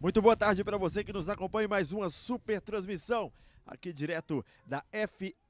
Muito boa tarde para você que nos acompanha em mais uma super transmissão aqui direto da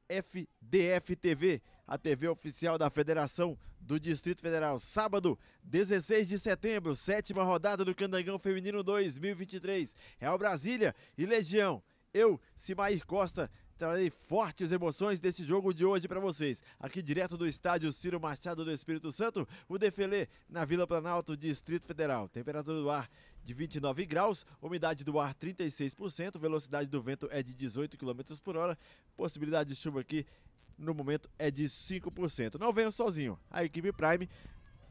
FFDF TV, a TV oficial da Federação do Distrito Federal. Sábado, 16 de setembro, sétima rodada do Candangão Feminino 2023. Real Brasília e Legião. Eu, Simair Costa, Trarei fortes emoções desse jogo de hoje para vocês. Aqui direto do estádio Ciro Machado do Espírito Santo, o Defelê na Vila Planalto, Distrito Federal. Temperatura do ar de 29 graus, umidade do ar 36%, velocidade do vento é de 18 km por hora, possibilidade de chuva aqui no momento é de 5%. Não venho sozinho, a equipe Prime,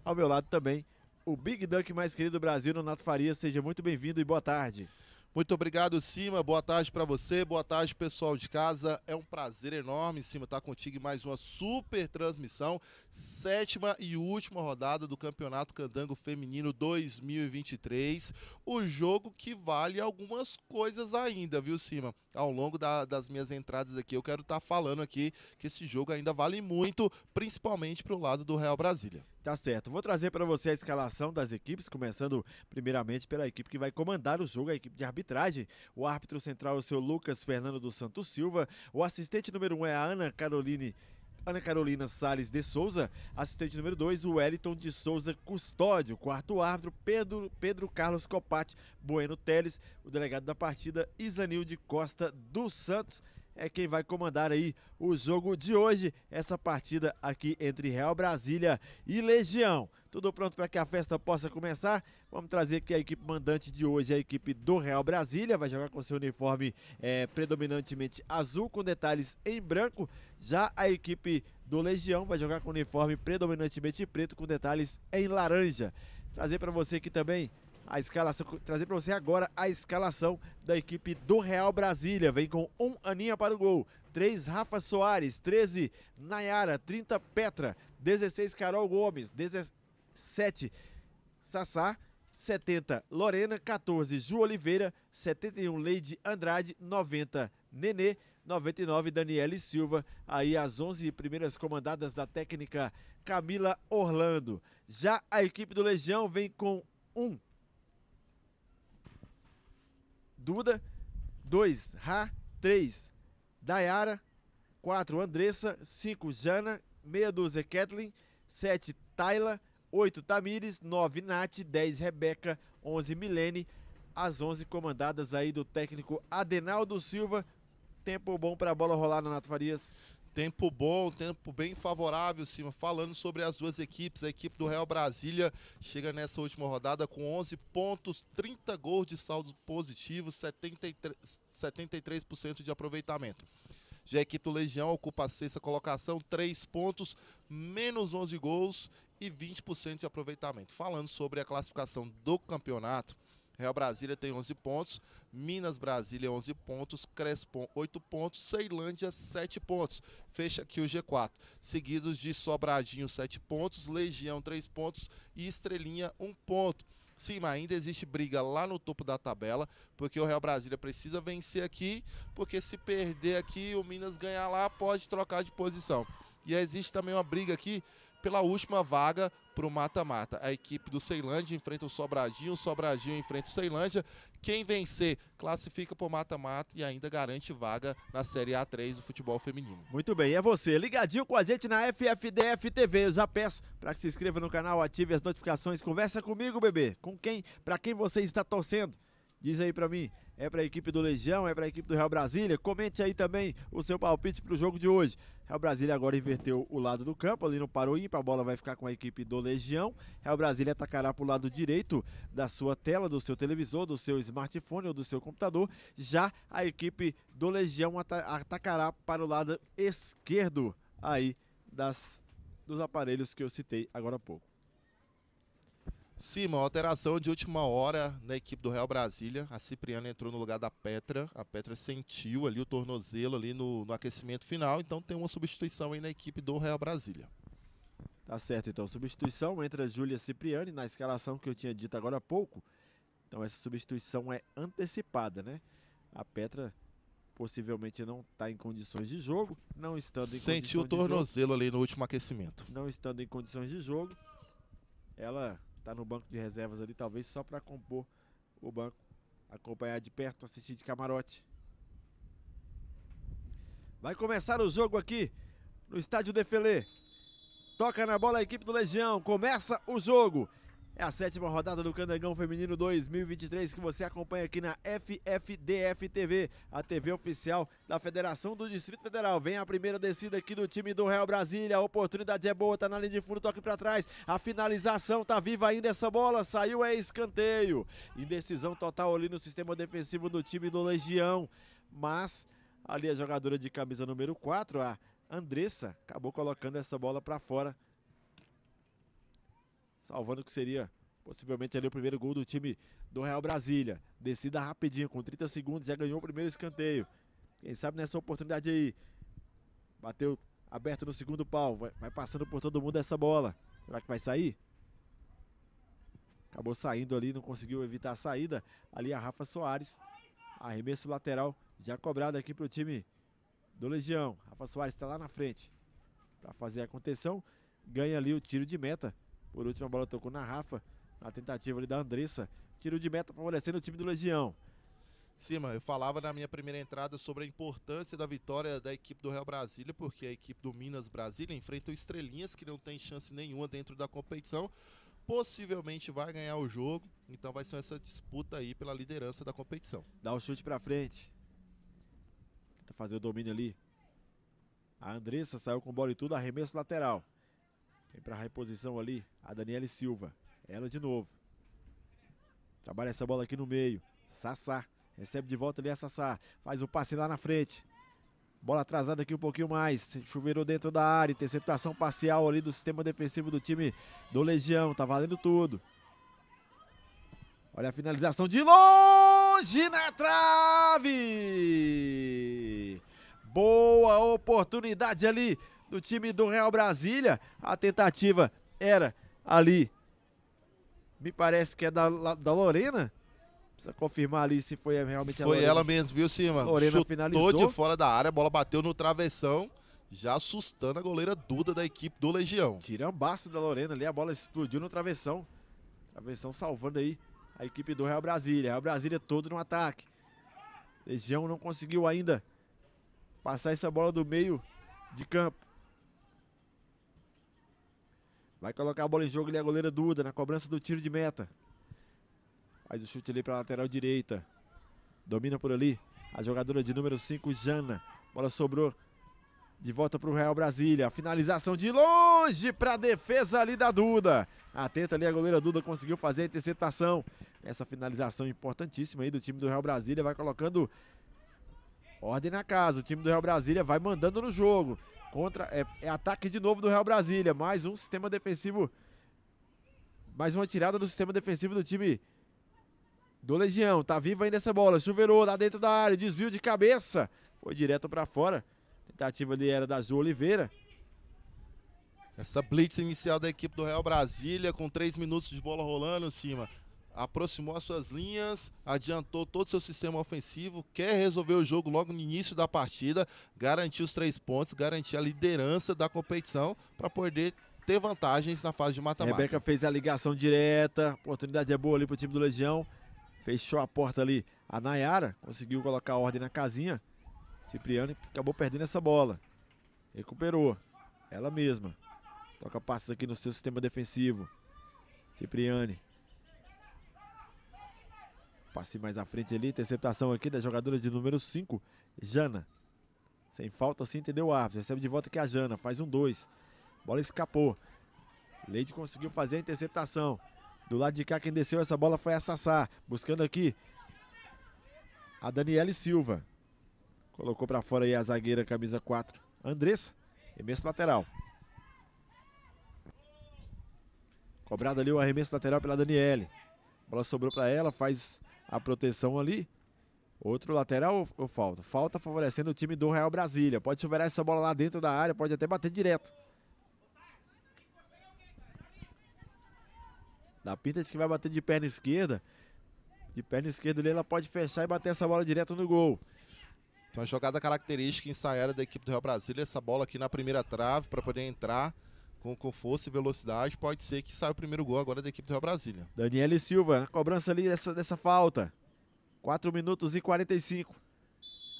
ao meu lado também o Big Dunk mais querido do Brasil, Nonato Faria. Seja muito bem-vindo e boa tarde. Muito obrigado, Cima. Boa tarde para você. Boa tarde, pessoal de casa. É um prazer enorme, Cima, estar tá contigo em mais uma super transmissão. Sétima e última rodada do Campeonato Candango Feminino 2023. O jogo que vale algumas coisas ainda, viu, Cima? Ao longo da, das minhas entradas aqui, eu quero estar tá falando aqui que esse jogo ainda vale muito, principalmente para o lado do Real Brasília. Tá certo. Vou trazer para você a escalação das equipes, começando primeiramente pela equipe que vai comandar o jogo, a equipe de arbitragem. O árbitro central é o seu Lucas Fernando dos Santos Silva. O assistente número 1 um é a Ana Caroline Ana Carolina Sales de Souza, assistente número 2, o Wellington de Souza Custódio, quarto árbitro, Pedro, Pedro Carlos Copati Bueno Teles, o delegado da partida, Isanil de Costa dos Santos é quem vai comandar aí o jogo de hoje, essa partida aqui entre Real Brasília e Legião. Tudo pronto para que a festa possa começar? Vamos trazer aqui a equipe mandante de hoje, a equipe do Real Brasília. Vai jogar com seu uniforme é, predominantemente azul, com detalhes em branco. Já a equipe do Legião vai jogar com uniforme predominantemente preto, com detalhes em laranja. Trazer para você aqui também a escalação, trazer para você agora a escalação da equipe do Real Brasília. Vem com um Aninha para o gol, 3 Rafa Soares, 13 Nayara, 30 Petra, 16 Carol Gomes, 17 Sassá, 70 Lorena, 14 Ju Oliveira, 71 Leide Andrade, 90 Nenê, 99 Daniele Silva, aí as 11 primeiras comandadas da técnica Camila Orlando. Já a equipe do Legião vem com um Duda. 2. Ra. 3. Dayara. 4. Andressa. 5. Jana. Meia dúzia Kathleen. 7. Tayla. 8. Tamires. 9. Nath. 10. Rebeca. 11. Milene. As 11 comandadas aí do técnico Adenaldo Silva. Tempo bom para a bola rolar, Nato Farias. Tempo bom, tempo bem favorável, Sim, Falando sobre as duas equipes, a equipe do Real Brasília chega nessa última rodada com 11 pontos, 30 gols de saldo positivo, 73, 73% de aproveitamento. Já a equipe do Legião ocupa a sexta colocação, 3 pontos, menos 11 gols e 20% de aproveitamento. Falando sobre a classificação do campeonato, Real Brasília tem 11 pontos, Minas Brasília 11 pontos, Crespon 8 pontos, Ceilândia 7 pontos. Fecha aqui o G4. Seguidos de Sobradinho 7 pontos, Legião 3 pontos e Estrelinha 1 ponto. Sim, mas ainda existe briga lá no topo da tabela, porque o Real Brasília precisa vencer aqui, porque se perder aqui, o Minas ganhar lá, pode trocar de posição. E existe também uma briga aqui pela última vaga para o mata-mata. A equipe do Ceilândia enfrenta o Sobradinho, o Sobradinho enfrenta o Ceilândia. Quem vencer classifica para o mata-mata e ainda garante vaga na Série A3 do futebol feminino. Muito bem, é você. Ligadinho com a gente na FFDF TV. Eu já peço para que se inscreva no canal, ative as notificações, conversa comigo, bebê. Com quem? Para quem você está torcendo? Diz aí para mim. É para a equipe do Legião? É para a equipe do Real Brasília? Comente aí também o seu palpite para o jogo de hoje. Real Brasília agora inverteu o lado do campo, ali no parou ímpar, a bola vai ficar com a equipe do Legião. Real Brasília atacará para o lado direito da sua tela, do seu televisor, do seu smartphone ou do seu computador. Já a equipe do Legião at atacará para o lado esquerdo aí das, dos aparelhos que eu citei agora há pouco sim uma alteração de última hora na equipe do Real Brasília. A Cipriana entrou no lugar da Petra. A Petra sentiu ali o tornozelo ali no, no aquecimento final, então tem uma substituição aí na equipe do Real Brasília. Tá certo, então. Substituição entre a Júlia Cipriani na escalação que eu tinha dito agora há pouco. Então essa substituição é antecipada, né? A Petra possivelmente não está em condições de jogo, não estando em Sentiu o tornozelo ali no último aquecimento. Não estando em condições de jogo, ela tá no banco de reservas ali, talvez só para compor o banco, acompanhar de perto, assistir de camarote. Vai começar o jogo aqui no estádio Defelê. Toca na bola a equipe do Legião, começa o jogo. É a sétima rodada do Candangão Feminino 2023 que você acompanha aqui na FFDF TV, a TV oficial da Federação do Distrito Federal. Vem a primeira descida aqui do time do Real Brasília. A oportunidade é boa, tá na linha de fundo, toque para trás. A finalização tá viva ainda essa bola, saiu é escanteio. Indecisão total ali no sistema defensivo do time do Legião, mas ali a jogadora de camisa número 4, a Andressa, acabou colocando essa bola para fora salvando o que seria possivelmente ali o primeiro gol do time do Real Brasília. Descida rapidinho, com 30 segundos, já ganhou o primeiro escanteio. Quem sabe nessa oportunidade aí. Bateu aberto no segundo pau, vai, vai passando por todo mundo essa bola. Será que vai sair? Acabou saindo ali, não conseguiu evitar a saída. Ali a Rafa Soares. Arremesso lateral já cobrado aqui para o time do Legião. Rafa Soares está lá na frente para fazer a contenção. Ganha ali o tiro de meta por último, a bola tocou na Rafa, na tentativa ali da Andressa. Tiro de meta favorecendo o time do Legião. Sim, mano, eu falava na minha primeira entrada sobre a importância da vitória da equipe do Real Brasília, porque a equipe do Minas Brasília enfrenta o Estrelinhas, que não tem chance nenhuma dentro da competição. Possivelmente vai ganhar o jogo, então vai ser essa disputa aí pela liderança da competição. Dá o um chute pra frente. Tenta fazer o domínio ali. A Andressa saiu com bola e tudo, arremesso lateral. Vem para a reposição ali a Daniele Silva. Ela de novo. Trabalha essa bola aqui no meio. Sassá. Recebe de volta ali a Sassá. Faz o passe lá na frente. Bola atrasada aqui um pouquinho mais. Chuveirou dentro da área. Interceptação parcial ali do sistema defensivo do time do Legião. Tá valendo tudo. Olha a finalização de longe na trave. Boa oportunidade ali do time do Real Brasília. A tentativa era ali, me parece que é da, da Lorena. Precisa confirmar ali se foi realmente foi a Lorena. Foi ela mesmo, viu, Cima? Lorena Chutou finalizou. de fora da área, a bola bateu no travessão, já assustando a goleira Duda da equipe do Legião. Tirambaço da Lorena ali, a bola explodiu no travessão. Travessão salvando aí a equipe do Real Brasília. Real Brasília todo no ataque. Legião não conseguiu ainda passar essa bola do meio de campo. Vai colocar a bola em jogo ali a é goleira Duda na cobrança do tiro de meta. Faz o chute ali para a lateral direita. Domina por ali a jogadora de número 5, Jana. Bola sobrou de volta para o Real Brasília. Finalização de longe para a defesa ali da Duda. Atenta ali a goleira Duda conseguiu fazer a interceptação. Essa finalização importantíssima aí do time do Real Brasília vai colocando ordem na casa. O time do Real Brasília vai mandando no jogo. Contra, é, é ataque de novo do Real Brasília. Mais um sistema defensivo. Mais uma tirada do sistema defensivo do time do Legião. Tá viva ainda essa bola. Chuveirou lá dentro da área. Desvio de cabeça. Foi direto para fora. Tentativa ali era da Ju Oliveira. Essa blitz inicial da equipe do Real Brasília, com três minutos de bola rolando em cima aproximou as suas linhas, adiantou todo o seu sistema ofensivo, quer resolver o jogo logo no início da partida, garantir os três pontos, garantir a liderança da competição para poder ter vantagens na fase de mata-mata. Rebeca fez a ligação direta, oportunidade é boa ali para o time do Legião, fechou a porta ali a Nayara, conseguiu colocar a ordem na casinha, Cipriano acabou perdendo essa bola, recuperou, ela mesma. Toca passes aqui no seu sistema defensivo. Cipriani passe mais à frente ali, interceptação aqui da jogadora de número 5, Jana. Sem falta, sim, entendeu o árbitro. Recebe de volta aqui a Jana, faz um 2. Bola escapou. Leide conseguiu fazer a interceptação. Do lado de cá, quem desceu essa bola foi a Sassá. Buscando aqui a Daniele Silva. Colocou para fora aí a zagueira, camisa 4, Andressa. Arremesso lateral. Cobrado ali o arremesso lateral pela Daniele. Bola sobrou para ela, faz a proteção ali. Outro lateral ou falta? Falta favorecendo o time do Real Brasília. Pode chover essa bola lá dentro da área, pode até bater direto. Da pinta que vai bater de perna esquerda. De perna esquerda ali, ela pode fechar e bater essa bola direto no gol. Então, a jogada característica ensaiada da equipe do Real Brasília. Essa bola aqui na primeira trave para poder entrar com, com força e velocidade, pode ser que saia o primeiro gol agora da equipe do Real Brasília. Daniele Silva, a cobrança ali dessa, dessa falta. 4 minutos e 45.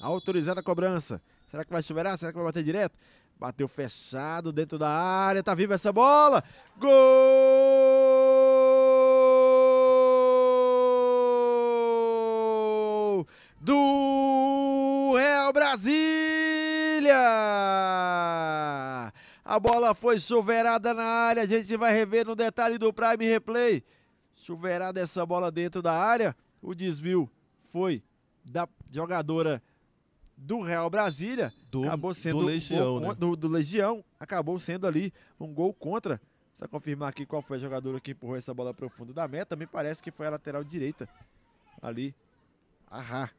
Autorizada a cobrança. Será que vai chover? Ah, será que vai bater direto? Bateu fechado dentro da área. Tá viva essa bola. Gol! Do Real Brasília! A bola foi chuveirada na área. A gente vai rever no detalhe do Prime Replay. Chuveirada essa bola dentro da área. O desvio foi da jogadora do Real Brasília. Do, acabou sendo do Legião, um gol, né? do, do Legião. Acabou sendo ali um gol contra. Só confirmar aqui qual foi a jogadora que empurrou essa bola para o fundo da meta. Me parece que foi a lateral direita. Ali. Ahá.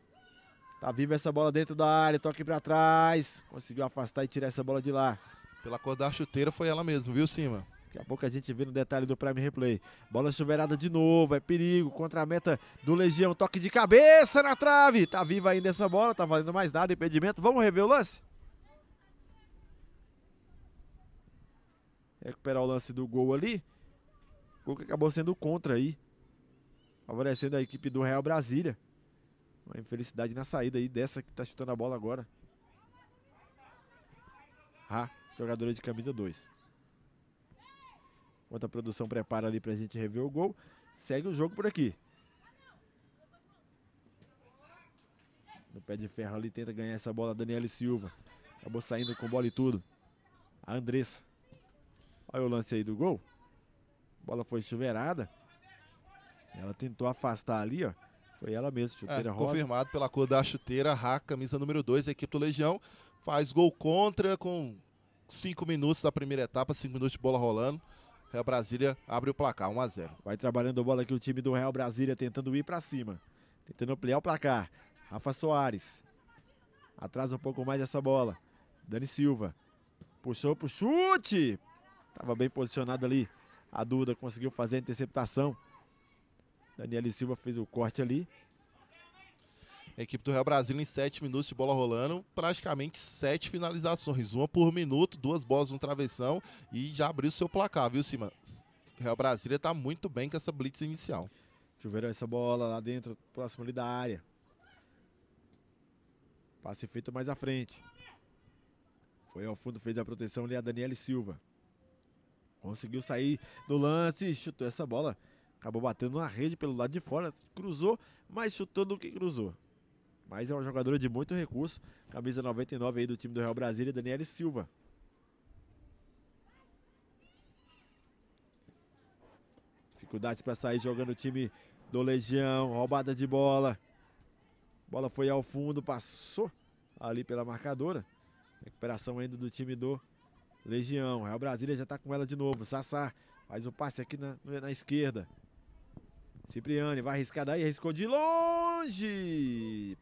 Tá viva essa bola dentro da área. Toque para trás. Conseguiu afastar e tirar essa bola de lá. Pela cor da chuteira foi ela mesmo, viu, Cima? Daqui a pouco a gente vê no detalhe do Prime Replay. Bola chuveirada de novo, é perigo. Contra a meta do Legião. Toque de cabeça na trave. Tá viva ainda essa bola, tá valendo mais nada. Impedimento. Vamos rever o lance? Recuperar o lance do gol ali. O gol que acabou sendo contra aí. Favorecendo a equipe do Real Brasília. Uma infelicidade na saída aí dessa que tá chutando a bola agora. Ah jogadora de camisa 2. Enquanto a produção prepara ali para a gente rever o gol, segue o jogo por aqui. No pé de ferro ali tenta ganhar essa bola a Daniela Silva. Acabou saindo com bola e tudo. A Andressa. Olha o lance aí do gol. A bola foi chuveirada. Ela tentou afastar ali, ó. Foi ela mesmo, é, chuteira é, rosa. Confirmado pela cor da chuteira, Rá, camisa número 2, equipe do Legião. Faz gol contra com 5 minutos da primeira etapa, 5 minutos de bola rolando. Real Brasília abre o placar, 1 a 0. Vai trabalhando a bola aqui o time do Real Brasília tentando ir para cima, tentando ampliar o placar. Rafa Soares atrasa um pouco mais essa bola. Dani Silva puxou pro chute. Tava bem posicionado ali. A Duda conseguiu fazer a interceptação. Daniele Silva fez o corte ali. A equipe do Real Brasil em 7 minutos de bola rolando, praticamente 7 finalizações, uma por minuto, duas bolas no travessão e já abriu seu placar, viu, Cima? Real Brasília está muito bem com essa blitz inicial. Tiveram essa bola lá dentro, próximo ali da área. Passe feito mais à frente. Foi ao fundo, fez a proteção ali a Daniele Silva. Conseguiu sair do lance, chutou essa bola. Acabou batendo na rede pelo lado de fora, cruzou, mas chutou do que cruzou. Mas é uma jogadora de muito recurso. Camisa 99 aí do time do Real Brasília, Daniele Silva. Dificuldades para sair jogando o time do Legião. Roubada de bola. Bola foi ao fundo, passou ali pela marcadora. Recuperação ainda do time do Legião. Real Brasília já está com ela de novo. Sassá faz o passe aqui na, na esquerda. Cipriani vai arriscar daí, arriscou de longe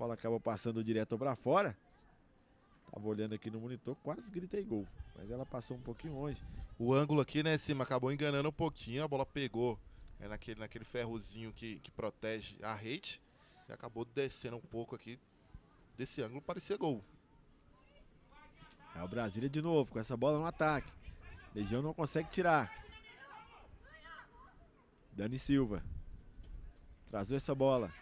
bola acaba passando direto para fora. Tava olhando aqui no monitor, quase gritei gol. Mas ela passou um pouquinho longe. O ângulo aqui, né, cima, acabou enganando um pouquinho. A bola pegou é naquele, naquele ferrozinho que, que protege a rede. E acabou descendo um pouco aqui. Desse ângulo parecia gol. É o Brasília de novo, com essa bola no ataque. Legião não consegue tirar. Dani Silva. Trazou essa bola.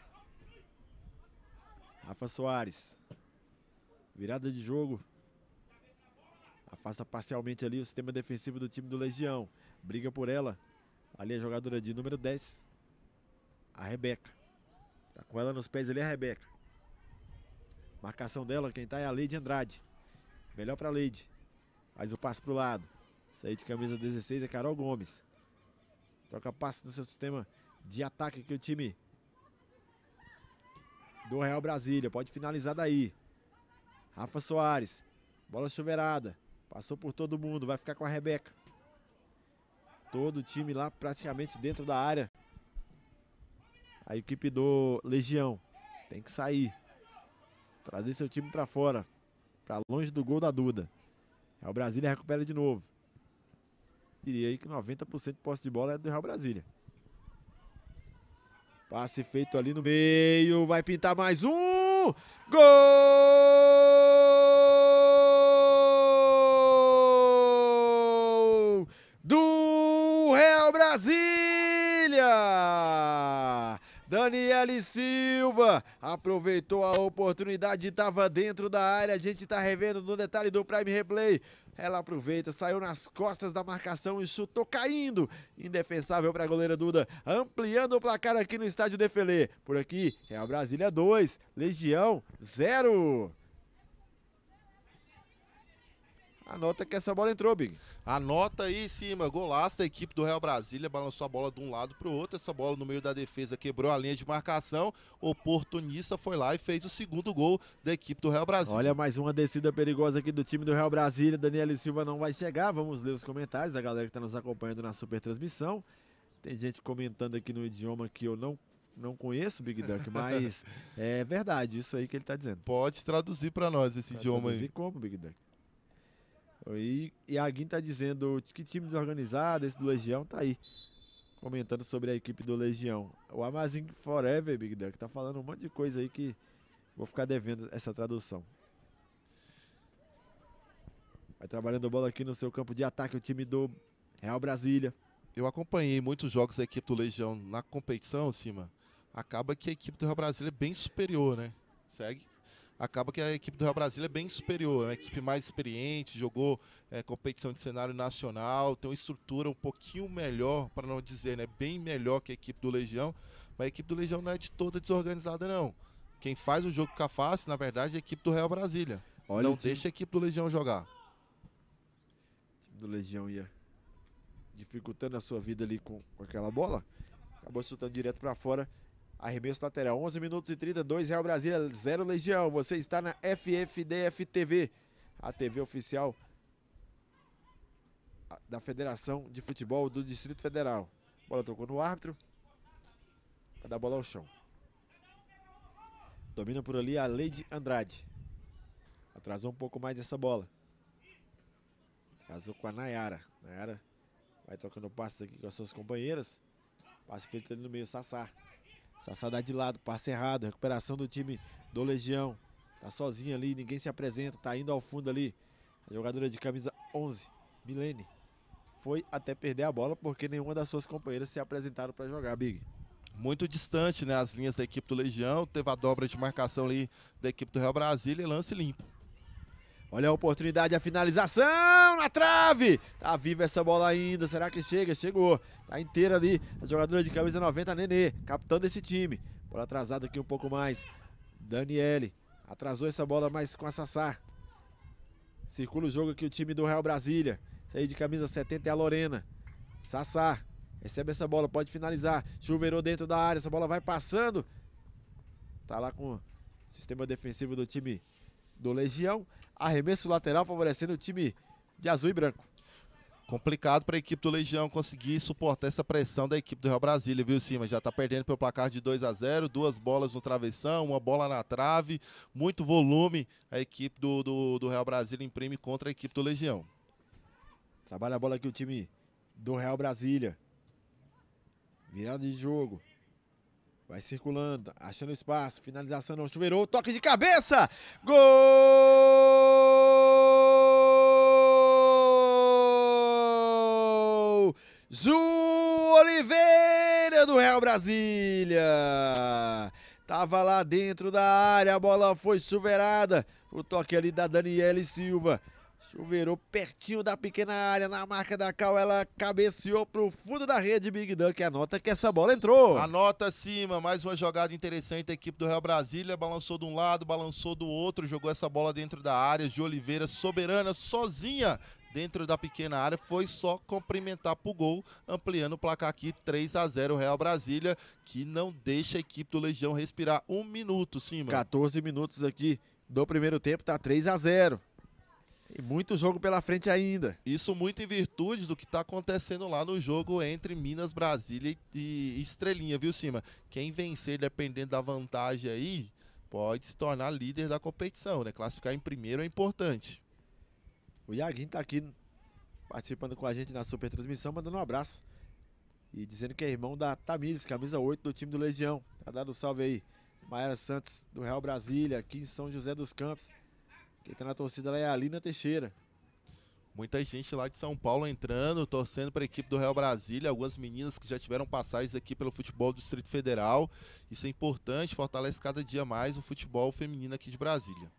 Rafa Soares. Virada de jogo. Afasta parcialmente ali o sistema defensivo do time do Legião. Briga por ela. Ali a é jogadora de número 10. A Rebeca. Tá com ela nos pés ali a Rebeca. Marcação dela, quem tá é a Leide Andrade. Melhor pra Leide. Faz o passe pro lado. saí de camisa 16 é Carol Gomes. Troca passe no seu sistema de ataque que o time do Real Brasília. Pode finalizar daí. Rafa Soares. Bola chuveirada. Passou por todo mundo. Vai ficar com a Rebeca. Todo o time lá praticamente dentro da área. A equipe do Legião. Tem que sair. Trazer seu time para fora. Para longe do gol da Duda. Real Brasília recupera de novo. Diria aí que 90% de posse de bola é do Real Brasília. Passe feito ali no meio. Vai pintar mais um. Gol! Do Real Brasília! Daniele Silva aproveitou a oportunidade, estava dentro da área. A gente está revendo no detalhe do Prime Replay. Ela aproveita, saiu nas costas da marcação e chutou caindo. Indefensável para a goleira Duda, ampliando o placar aqui no estádio Defelê. Por aqui é a Brasília 2, Legião 0. Anota que essa bola entrou, Big. Anota aí em cima. Golaço da equipe do Real Brasília. Balançou a bola de um lado para o outro. Essa bola no meio da defesa quebrou a linha de marcação. Oportunista foi lá e fez o segundo gol da equipe do Real Brasília. Olha mais uma descida perigosa aqui do time do Real Brasília. Daniel Silva não vai chegar. Vamos ler os comentários da galera que está nos acompanhando na super transmissão. Tem gente comentando aqui no idioma que eu não não conheço Big Duck, mas é verdade isso aí que ele está dizendo. Pode traduzir para nós esse Pode idioma traduzir aí. Traduzir como Big Duck? E, e a Guin tá dizendo que time desorganizado, esse do Legião, tá aí. Comentando sobre a equipe do Legião. O Amazing Forever, Big Duck, tá falando um monte de coisa aí que vou ficar devendo essa tradução. Vai trabalhando a bola aqui no seu campo de ataque, o time do Real Brasília. Eu acompanhei muitos jogos da equipe do Legião na competição, Cima. Acaba que a equipe do Real Brasília é bem superior, né? Segue acaba que a equipe do Real Brasília é bem superior, é uma equipe mais experiente, jogou é, competição de cenário nacional, tem uma estrutura um pouquinho melhor, para não dizer, né, bem melhor que a equipe do Legião, mas a equipe do Legião não é de toda desorganizada não. Quem faz o jogo com a face, na verdade, é a equipe do Real Brasília. Olha não deixa a equipe do Legião jogar. do Legião ia dificultando a sua vida ali com, com aquela bola. Acabou soltando direto para fora. Arremesso lateral, 11 minutos e 32 Real Brasília, 0 Legião. Você está na FFDF TV, a TV oficial da Federação de Futebol do Distrito Federal. Bola tocou no árbitro, para dar bola ao chão. Domina por ali a Lady Andrade. Atrasou um pouco mais essa bola. Casou com a Nayara. Nayara vai trocando passos aqui com as suas companheiras. Passe feito ali no meio, Sassar. Sassá dá de lado, passe errado, recuperação do time do Legião. Tá sozinha ali, ninguém se apresenta, tá indo ao fundo ali. A jogadora de camisa 11, Milene, foi até perder a bola porque nenhuma das suas companheiras se apresentaram para jogar, Big. Muito distante, né, as linhas da equipe do Legião. Teve a dobra de marcação ali da equipe do Real Brasília e lance limpo. Olha a oportunidade, a finalização na trave. Tá viva essa bola ainda. Será que chega? Chegou. Tá inteira ali a jogadora de camisa 90, Nenê, capitão desse time. Bola atrasada aqui um pouco mais. Daniele atrasou essa bola mais com a Sassá. Circula o jogo aqui o time do Real Brasília. Isso aí de camisa 70 é a Lorena. Sassá recebe essa bola, pode finalizar. Chuveirou dentro da área, essa bola vai passando. Tá lá com o sistema defensivo do time do Legião. Arremesso lateral favorecendo o time de azul e branco. Complicado para a equipe do Legião conseguir suportar essa pressão da equipe do Real Brasília, viu, Cima? Já está perdendo pelo placar de 2 a 0 duas bolas no travessão, uma bola na trave, muito volume a equipe do, do, do Real Brasília imprime contra a equipe do Legião. Trabalha a bola aqui o time do Real Brasília. Virada de jogo. Vai circulando, achando espaço, finalização não chuveirou, toque de cabeça! Gol! Ju Oliveira do Real Brasília! Tava lá dentro da área, a bola foi chuveirada. O toque ali da Daniele Silva. Chuveirou pertinho da pequena área, na marca da Cal, ela cabeceou pro fundo da rede, Big Dunk anota que essa bola entrou. Anota cima, mais uma jogada interessante, a equipe do Real Brasília balançou de um lado, balançou do outro, jogou essa bola dentro da área, de Oliveira soberana, sozinha, dentro da pequena área, foi só cumprimentar pro gol, ampliando o placar aqui 3 a 0 Real Brasília, que não deixa a equipe do Legião respirar um minuto, cima. 14 minutos aqui do primeiro tempo, tá 3 a 0 e muito jogo pela frente ainda. Isso muito em virtude do que está acontecendo lá no jogo entre Minas, Brasília e Estrelinha, viu, Cima? Quem vencer, dependendo da vantagem aí, pode se tornar líder da competição, né? Classificar em primeiro é importante. O Iaguinho está aqui participando com a gente na super transmissão, mandando um abraço. E dizendo que é irmão da Tamires, camisa 8 do time do Legião. Tá dando um salve aí. Maera Santos, do Real Brasília, aqui em São José dos Campos. Quem tá na torcida lá é a Alina Teixeira. Muita gente lá de São Paulo entrando, torcendo para a equipe do Real Brasília. Algumas meninas que já tiveram passagens aqui pelo futebol do Distrito Federal. Isso é importante, fortalece cada dia mais o futebol feminino aqui de Brasília.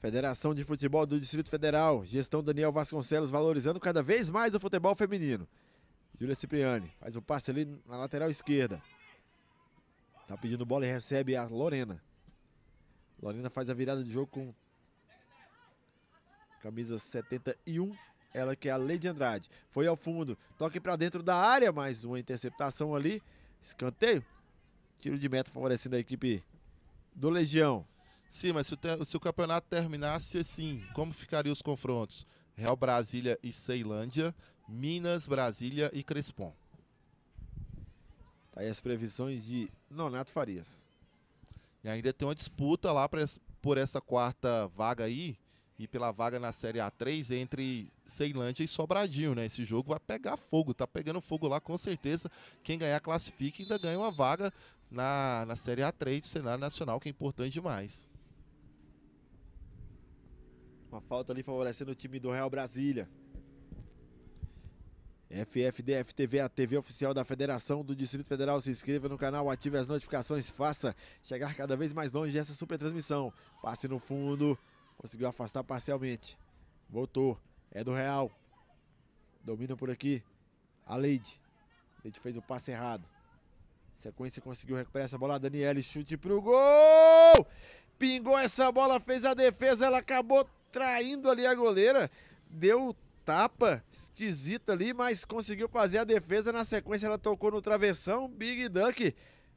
Federação de Futebol do Distrito Federal, gestão Daniel Vasconcelos, valorizando cada vez mais o futebol feminino. Júlia Cipriani faz o passe ali na lateral esquerda. Tá pedindo bola e recebe a Lorena. Lorena faz a virada de jogo com camisa 71. Ela que é a Lady Andrade. Foi ao fundo, toque para dentro da área, mais uma interceptação ali. Escanteio. Tiro de meta favorecendo a equipe do Legião. Sim, mas se o, se o campeonato terminasse assim, como ficariam os confrontos? Real Brasília e Ceilândia, Minas, Brasília e Crespon. Tá aí as previsões de Nonato Farias. E ainda tem uma disputa lá pra, por essa quarta vaga aí e pela vaga na Série A3 entre Ceilândia e Sobradinho, né? Esse jogo vai pegar fogo, tá pegando fogo lá com certeza. Quem ganhar classifica ainda ganha uma vaga na, na Série A3 do cenário nacional, que é importante demais. Uma falta ali favorecendo o time do Real Brasília. FFDF TV, a TV oficial da Federação do Distrito Federal. Se inscreva no canal, ative as notificações, faça chegar cada vez mais longe essa super transmissão. Passe no fundo, Conseguiu afastar parcialmente. Voltou. É do Real. Domina por aqui. A Leide. Leide fez o passe errado. Sequência conseguiu recuperar essa bola. Daniele, chute pro gol! Pingou essa bola, fez a defesa. Ela acabou traindo ali a goleira. Deu tapa esquisita ali, mas conseguiu fazer a defesa. Na sequência, ela tocou no travessão. Big Duck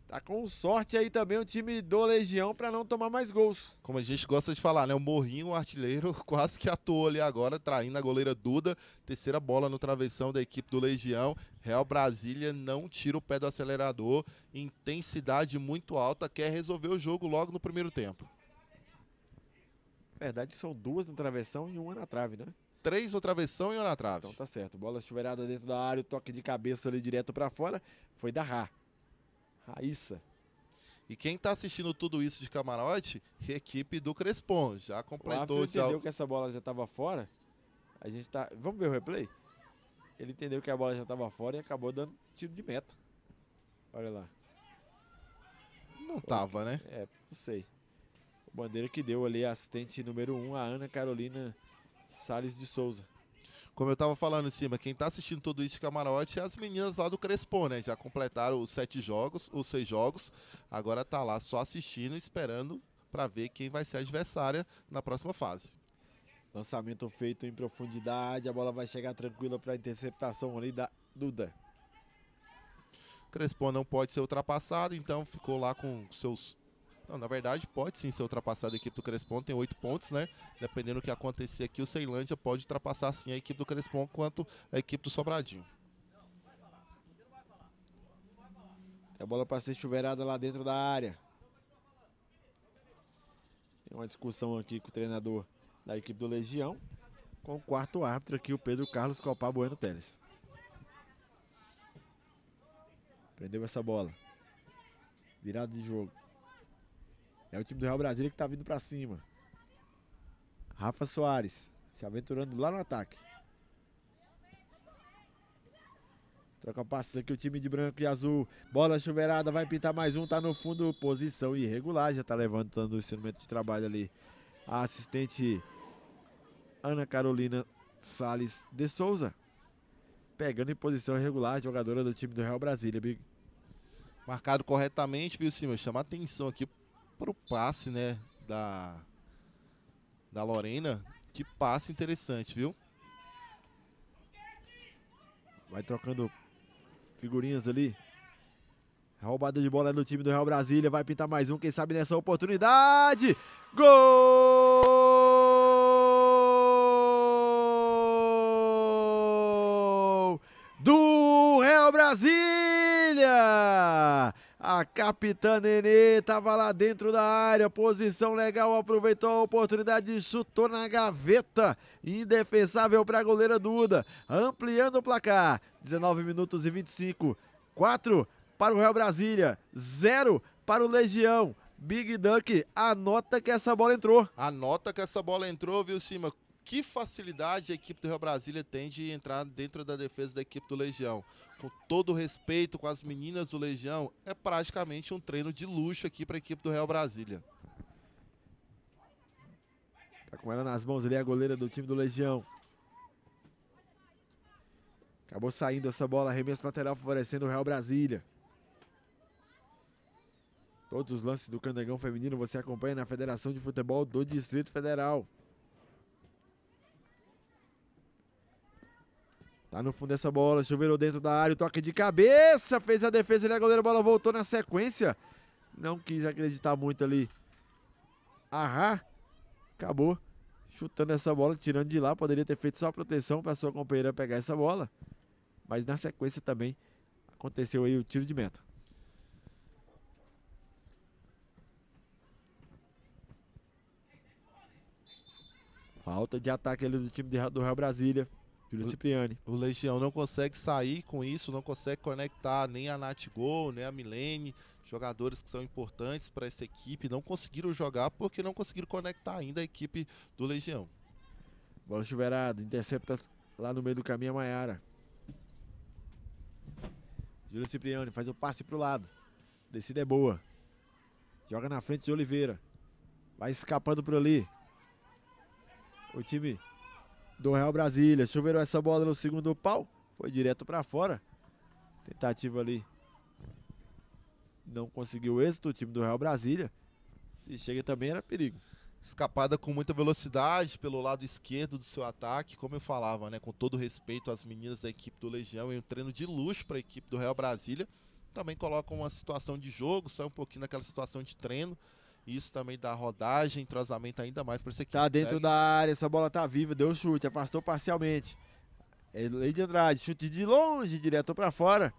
Tá com sorte aí também o time do Legião para não tomar mais gols. Como a gente gosta de falar, né? O Morrinho, o artilheiro, quase que atuou ali agora, traindo a goleira Duda. Terceira bola no travessão da equipe do Legião. Real Brasília não tira o pé do acelerador. Intensidade muito alta, quer resolver o jogo logo no primeiro tempo. Verdade, são duas no travessão e uma na trave, né? três no travessão e uma na trave. Então tá certo. Bola chuveirada dentro da área, o toque de cabeça ali direto para fora. Foi da Rá. Raíssa. E quem está assistindo tudo isso de camarote, equipe do Crespon. Já completou. O entendeu já... que essa bola já estava fora. A gente tá. Vamos ver o replay? Ele entendeu que a bola já estava fora e acabou dando tiro de meta. Olha lá. Não estava, né? É, não sei. O bandeira que deu ali, assistente número 1, um, a Ana Carolina Sales de Souza como eu tava falando em cima, quem tá assistindo tudo isso de camarote é as meninas lá do Crespon, né? Já completaram os sete jogos, os seis jogos. Agora tá lá só assistindo, esperando para ver quem vai ser a adversária na próxima fase. Lançamento feito em profundidade, a bola vai chegar tranquila para interceptação ali da Duda. Crespon não pode ser ultrapassado, então ficou lá com seus não, na verdade, pode sim ser ultrapassada a equipe do Crespon, tem oito pontos, né? Dependendo do que acontecer aqui, o Ceilândia pode ultrapassar sim a equipe do Crespon quanto a equipe do Sobradinho. A bola para ser chuveirada lá dentro da área. Tem uma discussão aqui com o treinador da equipe do Legião, com o quarto árbitro aqui, o Pedro Carlos Copá Bueno Teles. Prendeu essa bola. Virada de jogo. É o time do Real Brasília que tá vindo para cima. Rafa Soares se aventurando lá no ataque. Troca passes aqui o time de branco e azul. Bola chuveirada, vai pintar mais um, tá no fundo, posição irregular, já tá levantando o instrumento de trabalho ali. A assistente Ana Carolina Sales de Souza. Pegando em posição irregular, jogadora do time do Real Brasília, Marcado corretamente, viu, Simão? Chamar atenção aqui para o passe, né, da, da Lorena. Que passe interessante, viu? Vai trocando figurinhas ali. roubada de bola do time do Real Brasília. Vai pintar mais um, quem sabe nessa oportunidade. Gol! Do Real Brasília! A capitã Nenê estava lá dentro da área, posição legal, aproveitou a oportunidade, e chutou na gaveta, indefensável para a goleira Duda, ampliando o placar. 19 minutos e 25, 4 para o Real Brasília, 0 para o Legião. Big Dunk, anota que essa bola entrou. Anota que essa bola entrou, viu, Cima? que facilidade a equipe do Real Brasília tem de entrar dentro da defesa da equipe do Legião. Com todo respeito com as meninas do Legião, é praticamente um treino de luxo aqui para a equipe do Real Brasília. Tá com ela nas mãos ali a goleira do time do Legião. Acabou saindo essa bola, arremesso lateral favorecendo o Real Brasília. Todos os lances do Candangão Feminino você acompanha na Federação de Futebol do Distrito Federal. Lá no fundo dessa bola, Juveiro dentro da área, o toque de cabeça, fez a defesa ali, a goleira, a bola voltou na sequência. Não quis acreditar muito ali. Ahá, acabou chutando essa bola, tirando de lá, poderia ter feito só proteção para sua companheira pegar essa bola. Mas na sequência também aconteceu aí o tiro de meta. Falta de ataque ali do time do Real Brasília. Júlio Cipriani. O Legião não consegue sair com isso, não consegue conectar nem a Nath Gol, nem a Milene, jogadores que são importantes para essa equipe, não conseguiram jogar porque não conseguiram conectar ainda a equipe do Legião. Bola chuveirada, intercepta lá no meio do caminho a Maiara. Júlio Cipriani faz o passe para o lado. Descida é boa. Joga na frente de Oliveira. Vai escapando por ali. O time do Real Brasília. Choveram essa bola no segundo pau. Foi direto para fora. Tentativa ali. Não conseguiu êxito o time do Real Brasília. Se chega também era perigo. Escapada com muita velocidade pelo lado esquerdo do seu ataque, como eu falava, né? Com todo respeito às meninas da equipe do Legião, e é um treino de luxo para a equipe do Real Brasília. Também coloca uma situação de jogo, sai um pouquinho daquela situação de treino isso também dá rodagem, entrosamento ainda mais para esse equipe. Tá né, dentro né? da área, essa bola tá viva, deu chute, afastou parcialmente. É Leide Andrade, chute de longe, direto para fora.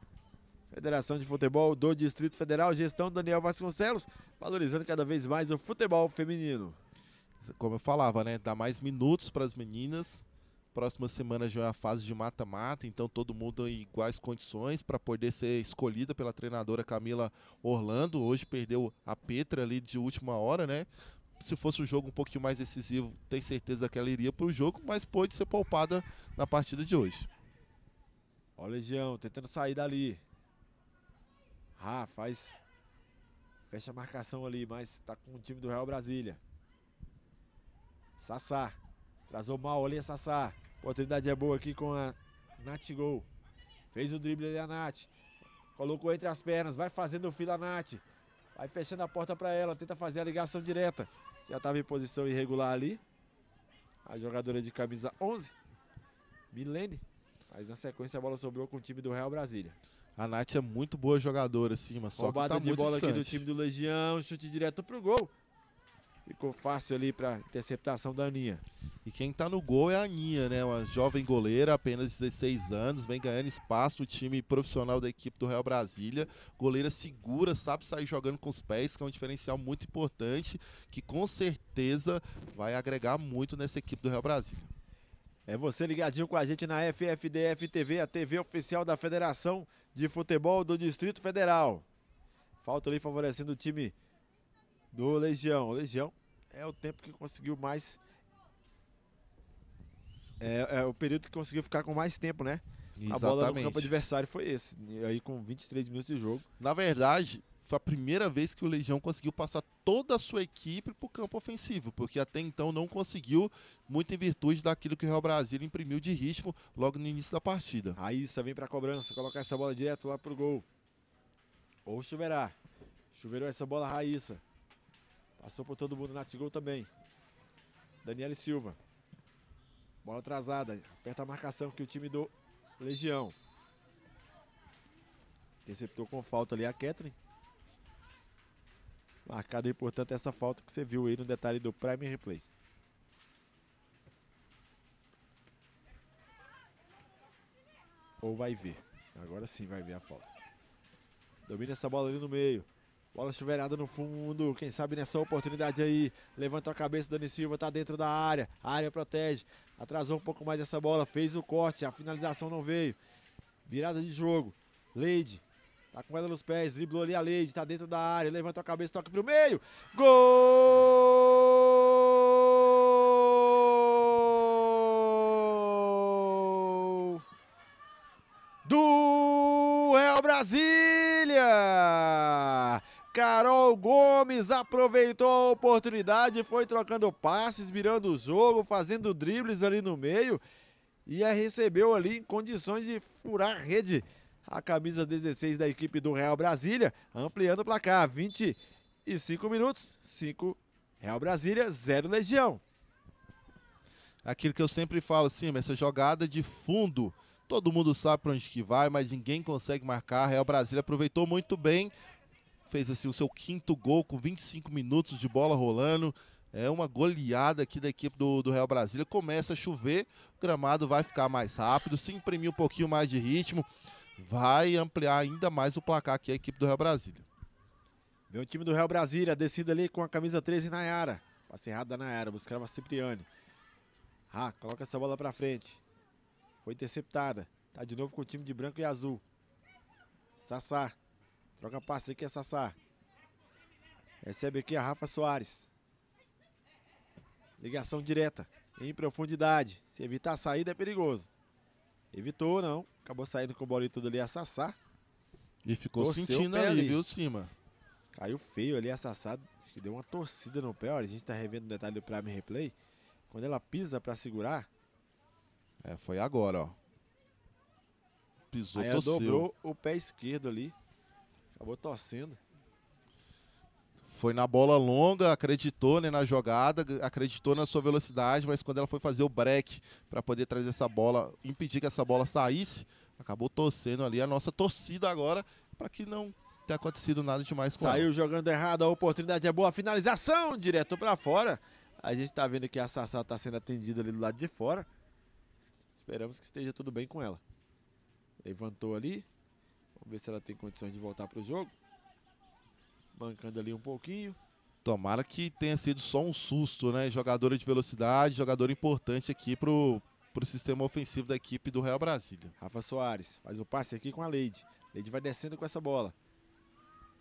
Federação de Futebol do Distrito Federal, gestão Daniel Vasconcelos, valorizando cada vez mais o futebol feminino. Como eu falava, né? Dá mais minutos para as meninas próximas semanas já é a fase de mata-mata, então todo mundo em iguais condições para poder ser escolhida pela treinadora Camila Orlando. Hoje perdeu a Petra ali de última hora, né? Se fosse um jogo um pouquinho mais decisivo, tenho certeza que ela iria para o jogo, mas pode ser poupada na partida de hoje. Olha Legião tentando sair dali. Ah, faz. Fecha a marcação ali, mas está com o time do Real Brasília. Sassá. Trazou mal ali, Sassá. Oportunidade é boa aqui com a Nath Gol. Fez o drible ali a Nath. Colocou entre as pernas. Vai fazendo o fila a Nath. Vai fechando a porta para ela. Tenta fazer a ligação direta. Já estava em posição irregular ali. A jogadora de camisa 11. Milene. Mas na sequência a bola sobrou com o time do Real Brasília. A Nath é muito boa jogadora, sim, mas só Roubada que tá de bola distante. aqui do time do Legião, chute direto pro gol. Ficou fácil ali para interceptação da Aninha. E quem está no gol é a Aninha, né? Uma jovem goleira, apenas 16 anos, vem ganhando espaço o time profissional da equipe do Real Brasília. Goleira segura, sabe sair jogando com os pés, que é um diferencial muito importante, que com certeza vai agregar muito nessa equipe do Real Brasília. É você ligadinho com a gente na FFDF TV, a TV oficial da Federação de Futebol do Distrito Federal. Falta ali favorecendo o time do Legião. O Legião é o tempo que conseguiu mais. É, é o período que conseguiu ficar com mais tempo, né? Exatamente. A bola no campo adversário foi esse. E aí com 23 minutos de jogo. Na verdade, foi a primeira vez que o Legião conseguiu passar toda a sua equipe para o campo ofensivo, porque até então não conseguiu, muito em virtude daquilo que o Real Brasil imprimiu de ritmo logo no início da partida. Raíssa vem para a cobrança, colocar essa bola direto lá para o gol. Ou chuveirar. Chuveirou essa bola, Raíssa. Passou por todo mundo, na Tigol também. Daniele Silva. Bola atrasada, aperta a marcação que o time do Legião. Interceptou com falta ali a Ketrin. Marcada aí, portanto, essa falta que você viu aí no detalhe do Prime Replay. Ou vai ver. Agora sim vai ver a falta. Domina essa bola ali no meio. Bola estiverada no fundo. Quem sabe nessa oportunidade aí. Levanta a cabeça, Dani Silva tá dentro da área. A área protege. Atrasou um pouco mais essa bola. Fez o corte. A finalização não veio. Virada de jogo. Leide. Tá com ela nos pés. Driblou ali a Leide. Tá dentro da área. Levanta a cabeça, toca pro meio. Gol! do Real Brasília. Carol Gomes aproveitou a oportunidade, foi trocando passes, virando o jogo, fazendo dribles ali no meio e a recebeu ali em condições de furar a rede. A camisa 16 da equipe do Real Brasília, ampliando o placar, 25 minutos, 5 Real Brasília, 0 Legião. Aquilo que eu sempre falo assim, essa jogada de fundo, todo mundo sabe para onde que vai, mas ninguém consegue marcar. Real Brasília aproveitou muito bem fez assim, o seu quinto gol com 25 minutos de bola rolando. É uma goleada aqui da equipe do, do Real Brasília. Começa a chover, o gramado vai ficar mais rápido, se imprimir um pouquinho mais de ritmo, vai ampliar ainda mais o placar aqui a equipe do Real Brasília. Vem o time do Real Brasília, descida ali com a camisa 13 Nayara. Passa errada da Nayara, buscava Cipriani. Ah, coloca essa bola pra frente. Foi interceptada. Tá de novo com o time de branco e azul. Sassá Troca passe aqui, é Sassá. Recebe aqui a Rafa Soares. Ligação direta. Em profundidade. Se evitar a saída é perigoso. Evitou, não. Acabou saindo com o bolo e tudo ali a Sassá. E ficou Torceu sentindo ali, ali, viu, Cima? Caiu feio ali a Sassá. que deu uma torcida no pé. Olha, a gente tá revendo o detalhe do Prime Replay. Quando ela pisa para segurar. É, foi agora, ó. Pisou, Aí torceu. dobrou o pé esquerdo ali. Acabou torcendo. Foi na bola longa, acreditou né, na jogada, acreditou na sua velocidade, mas quando ela foi fazer o break para poder trazer essa bola, impedir que essa bola saísse, acabou torcendo ali a nossa torcida agora para que não tenha acontecido nada demais com Saiu ela. jogando errado, a oportunidade é boa, finalização direto para fora. A gente está vendo que a Sassá está sendo atendida ali do lado de fora. Esperamos que esteja tudo bem com ela. Levantou ali, ver se ela tem condições de voltar para o jogo. Bancando ali um pouquinho. Tomara que tenha sido só um susto, né? Jogadora de velocidade, jogador importante aqui pro, pro sistema ofensivo da equipe do Real Brasília. Rafa Soares faz o passe aqui com a Leide. Leide vai descendo com essa bola.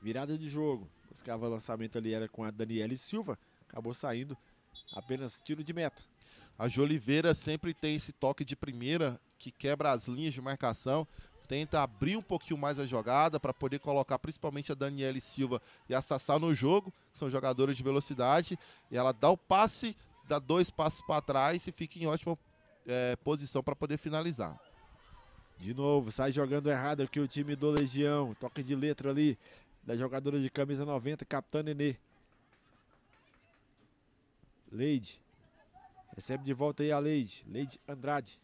Virada de jogo. Buscava lançamento ali, era com a Daniela Silva. Acabou saindo apenas tiro de meta. A Joliveira sempre tem esse toque de primeira que quebra as linhas de marcação, tenta abrir um pouquinho mais a jogada para poder colocar principalmente a Daniele Silva e a Sassá no jogo, que são jogadores de velocidade, e ela dá o passe, dá dois passos para trás e fica em ótima é, posição para poder finalizar. De novo, sai jogando errado aqui o time do Legião. Toque de letra ali da jogadora de camisa 90, Capitã Nenê. Leide. Recebe de volta aí a Leide. Leide Andrade.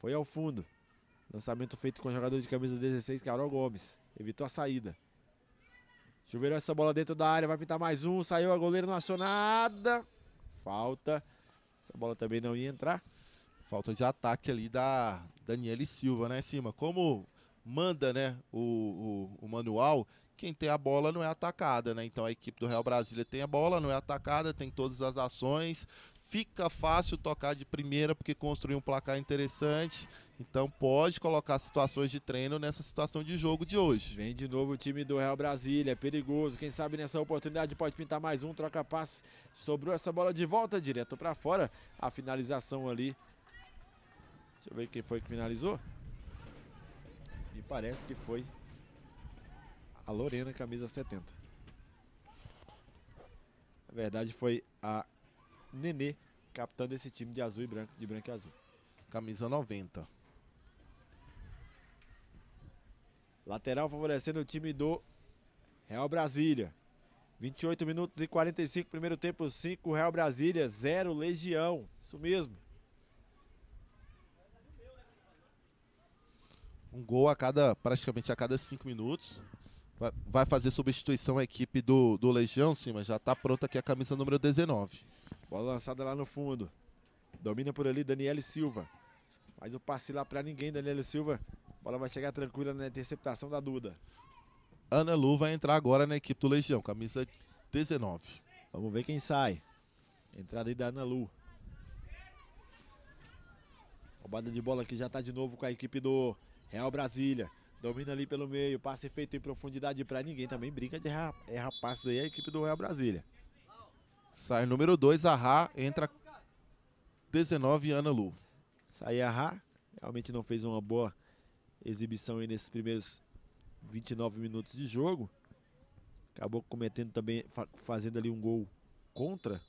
Foi ao fundo. Lançamento feito com o jogador de camisa 16, Carol Gomes. Evitou a saída. Chuveirou essa bola dentro da área, vai pintar mais um. Saiu a goleira, não achou nada. Falta. Essa bola também não ia entrar. Falta de ataque ali da Daniele Silva, né, Cima? Como manda, né, o, o, o manual, quem tem a bola não é atacada, né? Então a equipe do Real Brasília tem a bola, não é atacada, tem todas as ações, fica fácil tocar de primeira porque construiu um placar interessante. Então pode colocar situações de treino nessa situação de jogo de hoje. Vem de novo o time do Real Brasília, é perigoso. Quem sabe nessa oportunidade pode pintar mais um, troca passe. Sobrou essa bola de volta direto para fora. A finalização ali. Deixa eu ver quem foi que finalizou. Me parece que foi a Lorena, camisa 70. Na verdade foi a Nenê, capitão desse time de azul e branco, de branco e azul. Camisa 90. Lateral favorecendo o time do Real Brasília. 28 minutos e 45, primeiro tempo, 5 Real Brasília, 0 Legião. Isso mesmo. Um gol a cada, praticamente a cada 5 minutos. Vai fazer substituição a equipe do, do Legião, sim, mas já está pronta aqui a camisa número 19. Bola lançada lá no fundo. Domina por ali Daniele Silva. Mas o passe lá para ninguém, Daniele Silva. Bola vai chegar tranquila na interceptação da Duda. Ana Lu vai entrar agora na equipe do Legião, camisa 19. Vamos ver quem sai. Entrada aí da Ana Lu. Roubada de bola que já está de novo com a equipe do Real Brasília. Domina ali pelo meio, passe feito em profundidade para ninguém. Também brinca de errar, errar é passes aí a equipe do Real Brasília. Sai número 2, a Ra entra 19, Ana Lu. Sai a Ra realmente não fez uma boa exibição aí nesses primeiros 29 minutos de jogo. Acabou cometendo também, fazendo ali um gol contra. Tá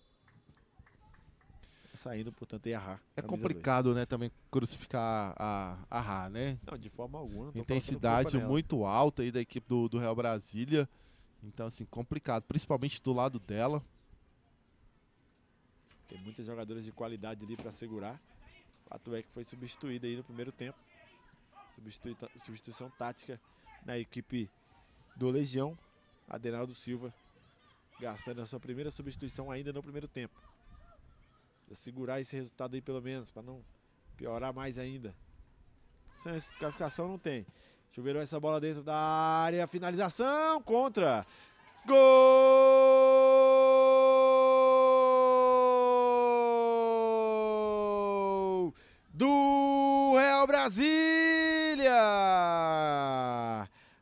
saindo, portanto, errar. É complicado, dois. né, também crucificar a, a Rá, né? Não, de forma alguma. É Intensidade muito alta aí da equipe do, do Real Brasília. Então, assim, complicado, principalmente do lado dela. Tem muitas jogadoras de qualidade ali para segurar. O fato é que foi substituído aí no primeiro tempo. Substitui, substituição tática na equipe do Legião. Adenaldo Silva gastando a sua primeira substituição ainda no primeiro tempo. Precisa segurar esse resultado aí pelo menos, para não piorar mais ainda. Sans, classificação não tem. Chuveirou essa bola dentro da área, finalização, contra. Gol! Brasília!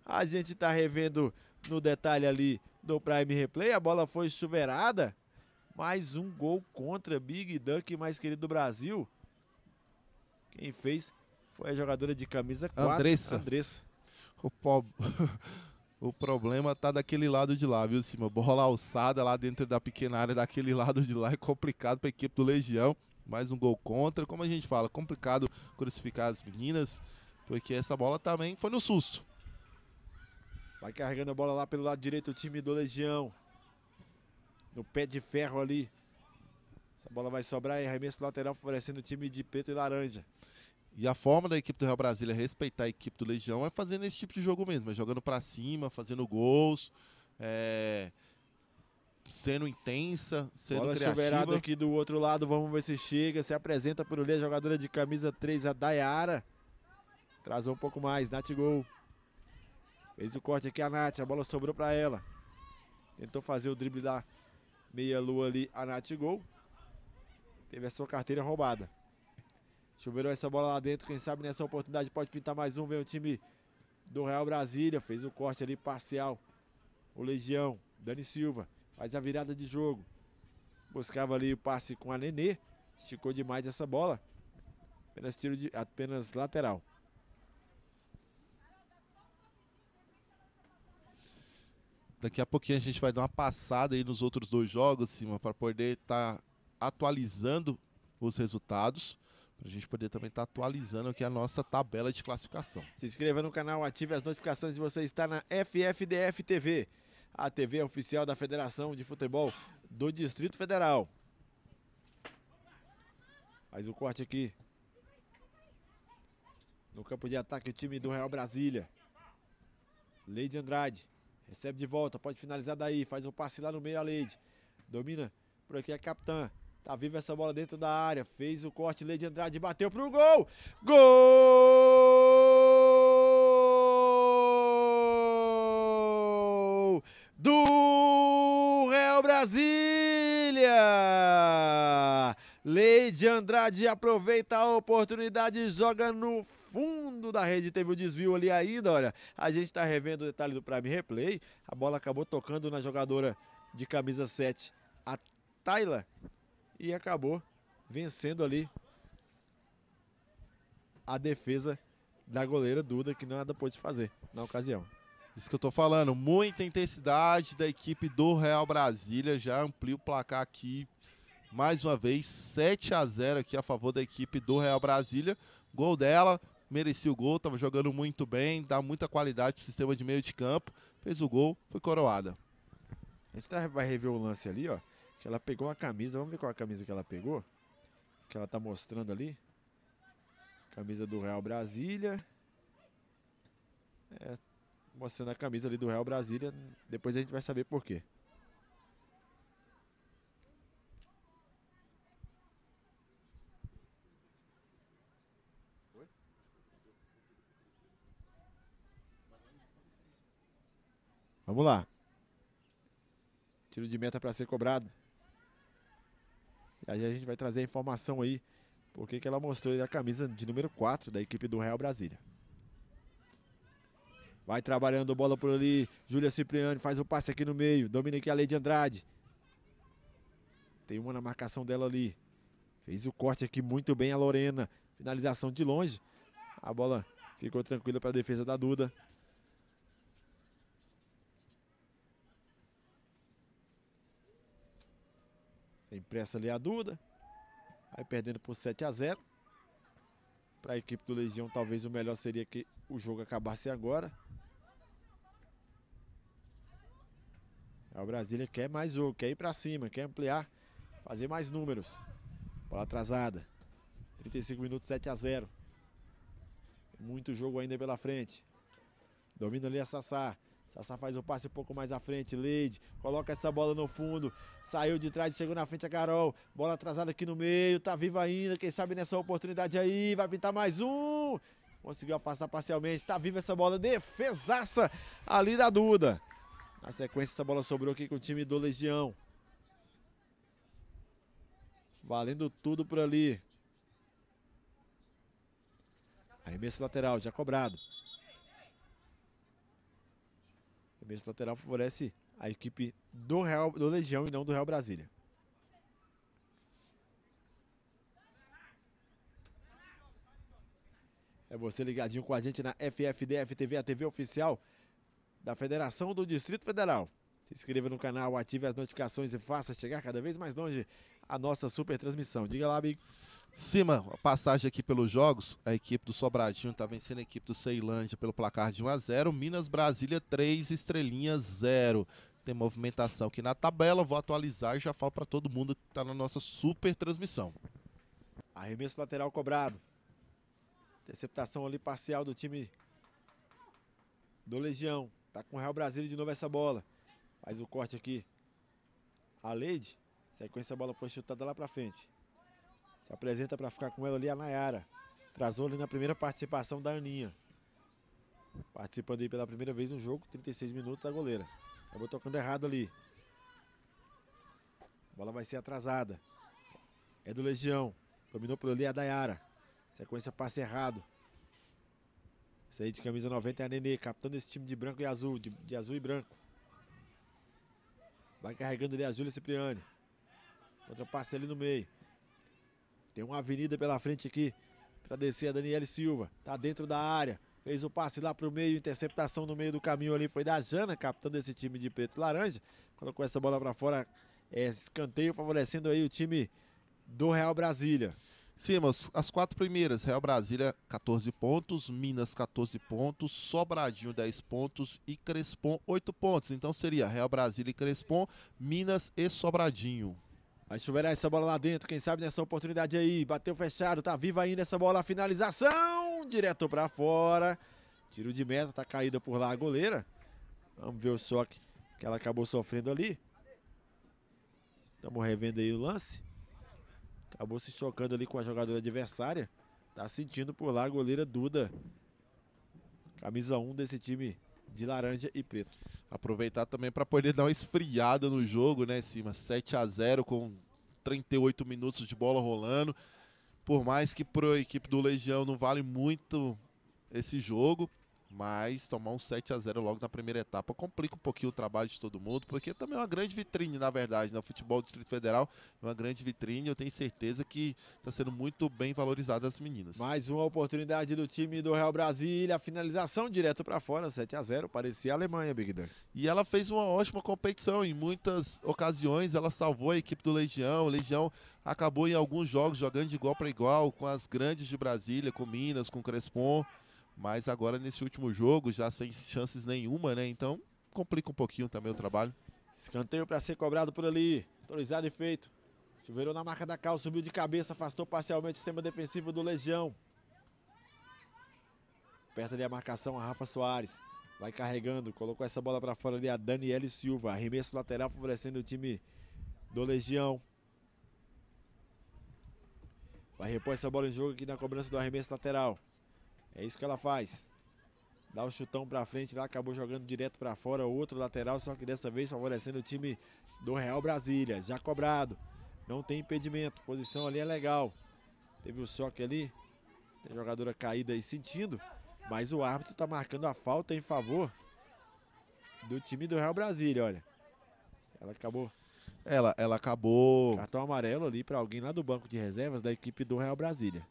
A gente está revendo no detalhe ali do Prime Replay. A bola foi chuveirada. Mais um gol contra Big Duck, mais querido do Brasil. Quem fez foi a jogadora de camisa 4, Andressa. Andressa. O, po... o problema tá daquele lado de lá, viu, Cima? Bola alçada lá dentro da pequena área, daquele lado de lá é complicado para a equipe do Legião mais um gol contra. Como a gente fala, complicado crucificar as meninas, porque essa bola também foi no susto. Vai carregando a bola lá pelo lado direito o time do Legião. No pé de ferro ali. Essa bola vai sobrar e arremesso lateral favorecendo o time de preto e laranja. E a forma da equipe do Real Brasília respeitar a equipe do Legião é fazendo esse tipo de jogo mesmo, é jogando para cima, fazendo gols, é, sendo intensa, sendo Bola criativa. chuveirada aqui do outro lado, vamos ver se chega, se apresenta por ali a jogadora de camisa 3, a Dayara. Trazou um pouco mais, Nath Gol. Fez o corte aqui a Nath, a bola sobrou para ela. Tentou fazer o drible da meia-lua ali, a Nath Gol. Teve a sua carteira roubada. Chuveirou essa bola lá dentro, quem sabe nessa oportunidade pode pintar mais um, vem o time do Real Brasília. Fez o corte ali parcial, o Legião, Dani Silva faz a virada de jogo. Buscava ali o passe com a Nenê, esticou demais essa bola. Apenas tiro de apenas lateral. Daqui a pouquinho a gente vai dar uma passada aí nos outros dois jogos, cima para poder estar tá atualizando os resultados para a gente poder também estar tá atualizando aqui a nossa tabela de classificação. Se inscreva no canal, ative as notificações de você estar na FFDF TV a TV oficial da Federação de Futebol do Distrito Federal. Faz o corte aqui. No campo de ataque, o time do Real Brasília. Leide Andrade. Recebe de volta, pode finalizar daí. Faz um passe lá no meio, a Leide. Domina por aqui a capitã. Tá viva essa bola dentro da área. Fez o corte, Leide Andrade. Bateu pro gol. Gol! do Real Brasília. Leide Andrade aproveita a oportunidade e joga no fundo da rede. Teve o um desvio ali ainda, olha. A gente está revendo o detalhe do Prime Replay. A bola acabou tocando na jogadora de camisa 7, a Tayla, e acabou vencendo ali a defesa da goleira Duda, que é nada pôde fazer na ocasião. Isso que eu tô falando, muita intensidade da equipe do Real Brasília, já amplia o placar aqui mais uma vez, 7 a 0 aqui a favor da equipe do Real Brasília. Gol dela, merecia o gol, estava jogando muito bem, dá muita qualidade pro sistema de meio de campo, fez o gol, foi coroada. A gente tá, vai rever o lance ali, ó, que ela pegou uma camisa, vamos ver qual a camisa que ela pegou, que ela tá mostrando ali. Camisa do Real Brasília. É, mostrando a camisa ali do Real Brasília. Depois a gente vai saber por quê. Vamos lá. Tiro de meta para ser cobrado. E aí a gente vai trazer a informação aí. Porque que ela mostrou a camisa de número 4 da equipe do Real Brasília. Vai trabalhando bola por ali. Júlia Cipriani faz o passe aqui no meio. Domina aqui a Lei de Andrade. Tem uma na marcação dela ali. Fez o corte aqui muito bem a Lorena. Finalização de longe. A bola ficou tranquila para a defesa da Duda. Sem pressa ali a Duda. Vai perdendo por 7 a 0. Para a equipe do Legião, talvez o melhor seria que o jogo acabasse agora. É o Brasília quer mais jogo, quer ir para cima, quer ampliar, fazer mais números. Bola atrasada. 35 minutos, 7 a 0. Muito jogo ainda pela frente. Domina ali a Sassá. Sassá faz o passe um pouco mais à frente. Leide coloca essa bola no fundo. Saiu de trás, chegou na frente a Carol. Bola atrasada aqui no meio. Tá viva ainda. Quem sabe nessa oportunidade aí. Vai pintar mais um. Conseguiu afastar parcialmente. Tá viva essa bola. Defesaça ali da Duda. Na sequência, essa bola sobrou aqui com o time do Legião. Valendo tudo por ali. Arremesso lateral, já cobrado. Também lateral favorece a equipe do Real do Legião e não do Real Brasília. É você ligadinho com a gente na FFDF TV, a TV oficial da Federação do Distrito Federal. Se inscreva no canal, ative as notificações e faça chegar cada vez mais longe a nossa super transmissão. Diga lá, amigo. Cima, passagem aqui pelos jogos, a equipe do Sobradinho está vencendo a equipe do Ceilândia pelo placar de 1 a 0 Minas Brasília 3, estrelinhas 0. Tem movimentação aqui na tabela, vou atualizar e já falo para todo mundo que está na nossa super transmissão. Arremesso lateral cobrado. Interceptação ali parcial do time do Legião. Tá com o Real Brasília de novo essa bola. Faz o corte aqui. A Leide. Sequência a bola foi chutada lá para frente. Se apresenta para ficar com ela ali a Nayara. Trazou ali na primeira participação da Aninha. Participando aí pela primeira vez no jogo, 36 minutos a goleira. Acabou tocando errado ali. A bola vai ser atrasada. É do Legião. Dominou por ali a Dayara. Sequência passe errado. Essa aí de camisa 90 é a Nenê, captando esse time de branco e azul, de, de azul e branco. Vai carregando ali a Júlia Cipriani. Contra passe ali no meio. Tem uma avenida pela frente aqui para descer a Daniele Silva. Tá dentro da área. Fez o passe lá para o meio, interceptação no meio do caminho ali foi da Jana, capitã desse time de preto e laranja. Colocou essa bola para fora, é, escanteio favorecendo aí o time do Real Brasília. Sim, mas as quatro primeiras, Real Brasília 14 pontos, Minas 14 pontos, Sobradinho 10 pontos e Crespon 8 pontos. Então seria Real Brasília e Crespon, Minas e Sobradinho. Vai chover essa bola lá dentro, quem sabe nessa oportunidade aí. Bateu fechado, tá viva ainda essa bola, finalização! Direto para fora. Tiro de meta, tá caída por lá a goleira. Vamos ver o choque que ela acabou sofrendo ali. Estamos revendo aí o lance. Acabou se chocando ali com a jogadora adversária. Tá sentindo por lá a goleira Duda. Camisa 1 desse time de laranja e preto. Aproveitar também para poder dar uma esfriada no jogo, né, Cima? 7 a 0 com 38 minutos de bola rolando. Por mais que para a equipe do Legião não vale muito esse jogo, mas tomar um 7 a 0 logo na primeira etapa complica um pouquinho o trabalho de todo mundo, porque também é uma grande vitrine, na verdade, no né? futebol do Distrito Federal, é uma grande vitrine. Eu tenho certeza que está sendo muito bem valorizada as meninas. Mais uma oportunidade do time do Real Brasília, finalização direto para fora, 7 a 0 parecia a Alemanha, Big Dan. E ela fez uma ótima competição, em muitas ocasiões ela salvou a equipe do Legião. O Legião acabou em alguns jogos jogando de igual para igual com as grandes de Brasília, com Minas, com Crespon mas agora nesse último jogo já sem chances nenhuma, né? Então complica um pouquinho também o trabalho. Escanteio para ser cobrado por ali, autorizado e feito. Chuveirou na marca da cal, subiu de cabeça, afastou parcialmente o sistema defensivo do Legião. Perto ali a marcação, a Rafa Soares. Vai carregando, colocou essa bola para fora ali a Daniele Silva. Arremesso lateral favorecendo o time do Legião. Vai repor essa bola em jogo aqui na cobrança do arremesso lateral. É isso que ela faz. Dá o um chutão pra frente lá, acabou jogando direto para fora. o Outro lateral, só que dessa vez favorecendo o time do Real Brasília. Já cobrado. Não tem impedimento. Posição ali é legal. Teve o um choque ali. Tem jogadora caída aí sentindo. Mas o árbitro está marcando a falta em favor do time do Real Brasília, olha. Ela acabou. Ela, ela acabou. Cartão amarelo ali para alguém lá do banco de reservas da equipe do Real Brasília.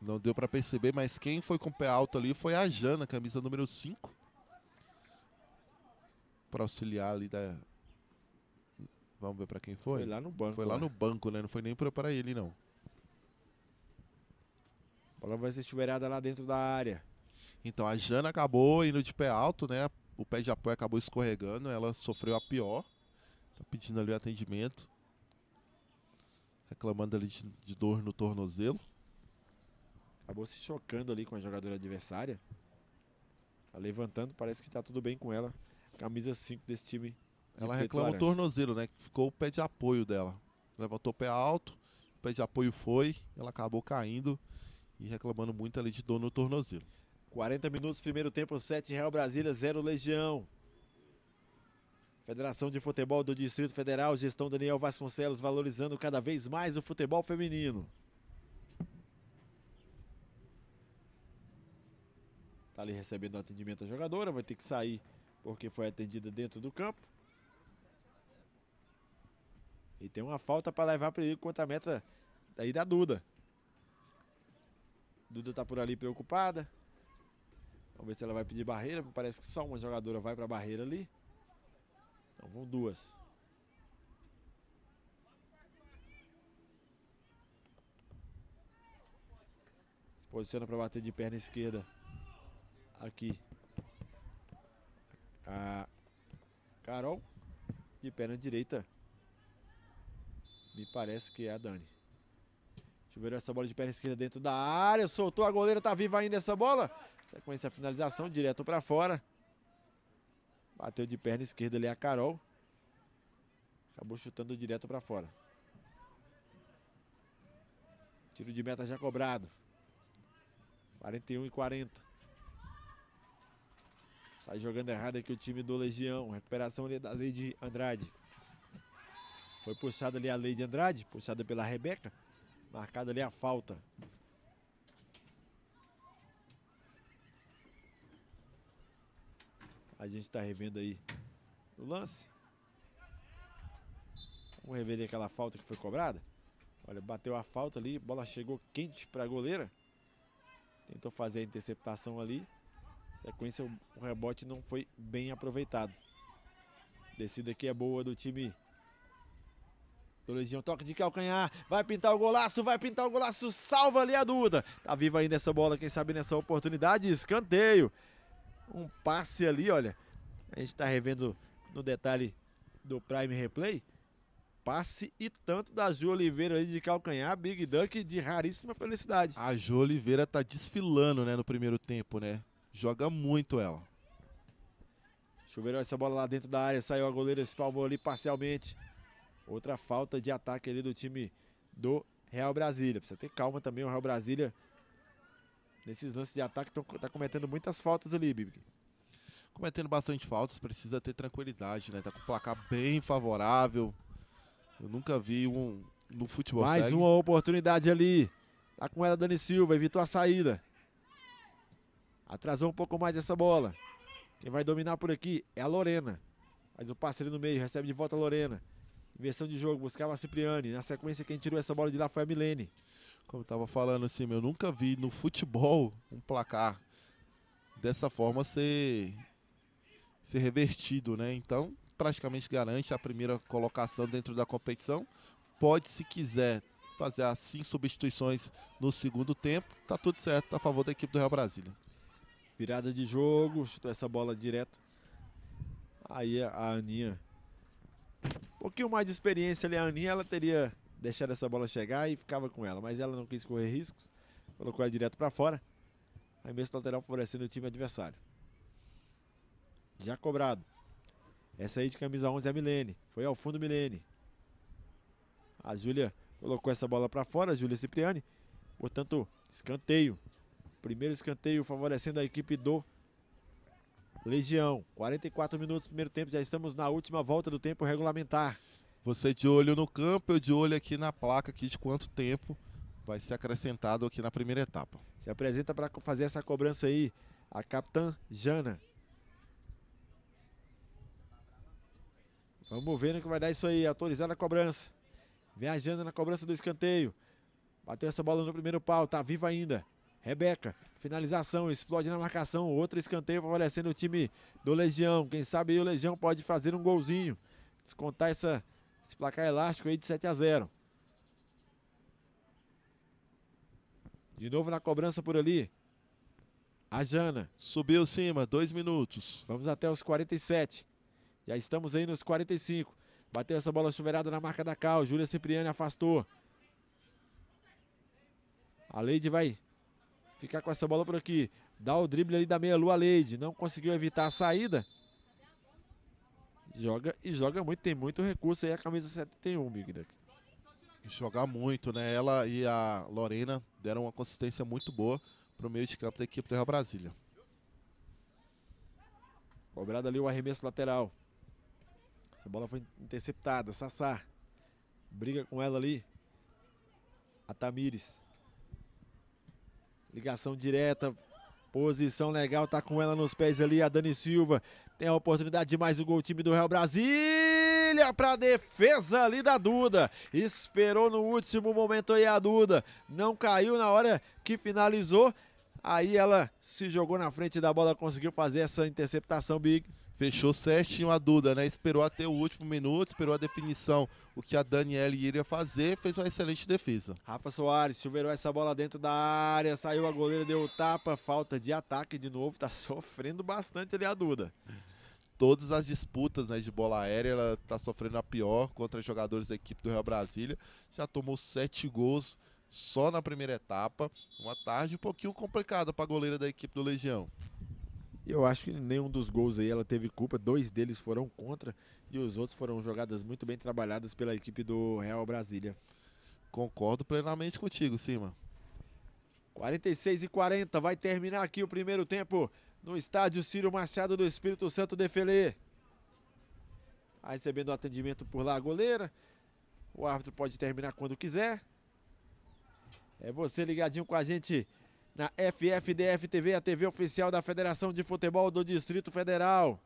Não deu para perceber, mas quem foi com o pé alto ali foi a Jana, camisa número 5. Para auxiliar ali da. Vamos ver para quem foi? Foi lá no banco. Foi lá né? no banco, né? Não foi nem para ele, não. A bola vai ser estiverada lá dentro da área. Então a Jana acabou indo de pé alto, né? O pé de apoio acabou escorregando, ela sofreu a pior. Tá pedindo ali o atendimento. Reclamando ali de, de dor no tornozelo acabou se chocando ali com a jogadora adversária. Tá levantando, parece que tá tudo bem com ela. Camisa 5 desse time. ela reclama o tornozelo, né? Que ficou o pé de apoio dela. Levantou o pé alto, o pé de apoio foi, ela acabou caindo e reclamando muito ali de dor no tornozelo. 40 minutos, primeiro tempo, 7 Real Brasília, 0 Legião. Federação de Futebol do Distrito Federal, gestão Daniel Vasconcelos, valorizando cada vez mais o futebol feminino. Tá ali recebendo atendimento a jogadora, vai ter que sair porque foi atendida dentro do campo. E tem uma falta para levar perigo contra a meta aí da Duda. Duda tá por ali preocupada. Vamos ver se ela vai pedir barreira. Parece que só uma jogadora vai para a barreira ali. Então vão duas. Se posiciona para bater de perna esquerda aqui. A Carol de perna direita. Me parece que é a Dani. ver essa bola de perna esquerda dentro da área. Soltou a goleira, tá viva ainda essa bola. Sequência a finalização, direto para fora. Bateu de perna esquerda ali a Carol. Acabou chutando direto para fora. Tiro de meta já cobrado. 41 e 40. Sai jogando errado aqui o time do Legião. Recuperação ali da Lady Andrade. Foi puxada ali a Lady Andrade, puxada pela Rebeca. Marcada ali a falta. A gente está revendo aí o lance. Vamos rever ali aquela falta que foi cobrada. Olha, bateu a falta ali, bola chegou quente para a goleira. Tentou fazer a interceptação ali. Sequência, o rebote não foi bem aproveitado. Descida aqui é boa do time do Legião. Toque de calcanhar. Vai pintar o golaço, vai pintar o golaço. Salva ali a Duda. Tá viva ainda essa bola, quem sabe nessa oportunidade. Escanteio. Um passe ali, olha. A gente tá revendo no detalhe do Prime Replay. Passe e tanto da Ju Oliveira ali de calcanhar, Big Dunk de raríssima felicidade. A Ju Oliveira tá desfilando, né, no primeiro tempo, né? Joga muito ela. Chuveirão essa bola lá dentro da área. Saiu a goleira, espalmou ali parcialmente. Outra falta de ataque ali do time do Real Brasília. Precisa ter calma também. O Real Brasília, nesses lances de ataque, está cometendo muitas faltas ali, Bibi. Cometendo bastante faltas, precisa ter tranquilidade, né? Tá com o placar bem favorável. Eu nunca vi um no futebol. Mais segue. uma oportunidade ali. Tá com ela, Dani Silva. Evitou a saída. Atrasou um pouco mais essa bola. Quem vai dominar por aqui é a Lorena. Mas o passe ali no meio, recebe de volta a Lorena. Inversão de jogo, buscava a Cipriani. Na sequência, quem tirou essa bola de lá foi a Milene. Como eu tava falando assim, eu nunca vi no futebol um placar dessa forma ser, ser revertido, né? Então, praticamente garante a primeira colocação dentro da competição. Pode, se quiser, fazer assim substituições no segundo tempo. Tá tudo certo, tá a favor da equipe do Real Brasília. Virada de jogo, essa bola direto. Aí a Aninha. Um pouquinho mais de experiência ali, a Aninha, ela teria deixado essa bola chegar e ficava com ela. Mas ela não quis correr riscos, colocou ela direto para fora. Aí Arremesso lateral favorecendo o time adversário. Já cobrado. Essa aí de camisa 11 é a Milene. Foi ao fundo Milene. A Júlia colocou essa bola para fora, a Júlia Cipriani. Portanto, escanteio Primeiro escanteio favorecendo a equipe do Legião. 44 minutos primeiro tempo, já estamos na última volta do tempo regulamentar. Você de olho no campo, eu de olho aqui na placa aqui de quanto tempo vai ser acrescentado aqui na primeira etapa. Se apresenta para fazer essa cobrança aí a capitã Jana. Vamos ver no que vai dar isso aí, autorizada a cobrança. Vem a Jana na cobrança do escanteio. Bateu essa bola no primeiro pau, tá viva ainda. Rebeca, finalização, explode na marcação. Outro escanteio favorecendo o time do Legião. Quem sabe aí o Legião pode fazer um golzinho. Descontar essa, esse placar elástico aí de 7 a 0. De novo na cobrança por ali. A Jana. Subiu cima, dois minutos. Vamos até os 47. Já estamos aí nos 45. Bateu essa bola chuveirada na marca da Cal. Júlia Cipriani afastou. A Leide vai ficar com essa bola por aqui. Dá o drible ali da meia-lua Leide. Não conseguiu evitar a saída. Joga e joga muito, tem muito recurso aí a camisa 71, Big Duck. Jogar muito, né? Ela e a Lorena deram uma consistência muito boa para o meio de campo da equipe do Real Brasília. Cobrado ali o arremesso lateral. Essa bola foi interceptada. Sassá briga com ela ali. A Tamires. Ligação direta, posição legal, tá com ela nos pés ali a Dani Silva. Tem a oportunidade de mais um gol time do Real Brasília para defesa ali da Duda. Esperou no último momento aí a Duda. Não caiu na hora que finalizou. Aí ela se jogou na frente da bola, conseguiu fazer essa interceptação big. Fechou certinho a Duda, né? Esperou até o último minuto, esperou a definição, o que a Daniela iria fazer, fez uma excelente defesa. Rafa Soares chuveirou essa bola dentro da área, saiu a goleira, deu o tapa, falta de ataque de novo, tá sofrendo bastante ali a Duda. Todas as disputas né, de bola aérea, ela tá sofrendo a pior contra jogadores da equipe do Real Brasília. Já tomou sete gols só na primeira etapa. Uma tarde um pouquinho complicada para a goleira da equipe do Legião eu acho que nenhum dos gols aí ela teve culpa, dois deles foram contra e os outros foram jogadas muito bem trabalhadas pela equipe do Real Brasília. Concordo plenamente contigo, Cima. 46 e 40, vai terminar aqui o primeiro tempo no estádio Ciro Machado do Espírito Santo de Felê. Recebendo atendimento por lá a goleira. O árbitro pode terminar quando quiser. É você ligadinho com a gente na FFDF TV, a TV oficial da Federação de Futebol do Distrito Federal.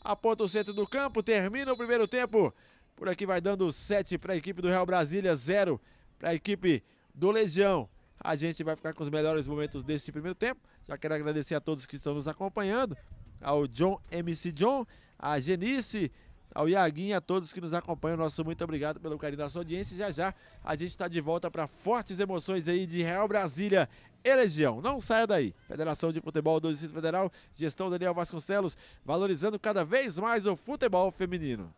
Aponta o centro do campo, termina o primeiro tempo. Por aqui vai dando 7 para a equipe do Real Brasília, 0 para a equipe do Legião. A gente vai ficar com os melhores momentos deste primeiro tempo. Já quero agradecer a todos que estão nos acompanhando, ao John MC John, a Genice, ao Iaguinho e a todos que nos acompanham. Nosso muito obrigado pelo carinho da sua audiência. Já já a gente está de volta para fortes emoções aí de Real Brasília e região. Não saia daí. Federação de Futebol do Distrito Federal, gestão Daniel Vasconcelos, valorizando cada vez mais o futebol feminino.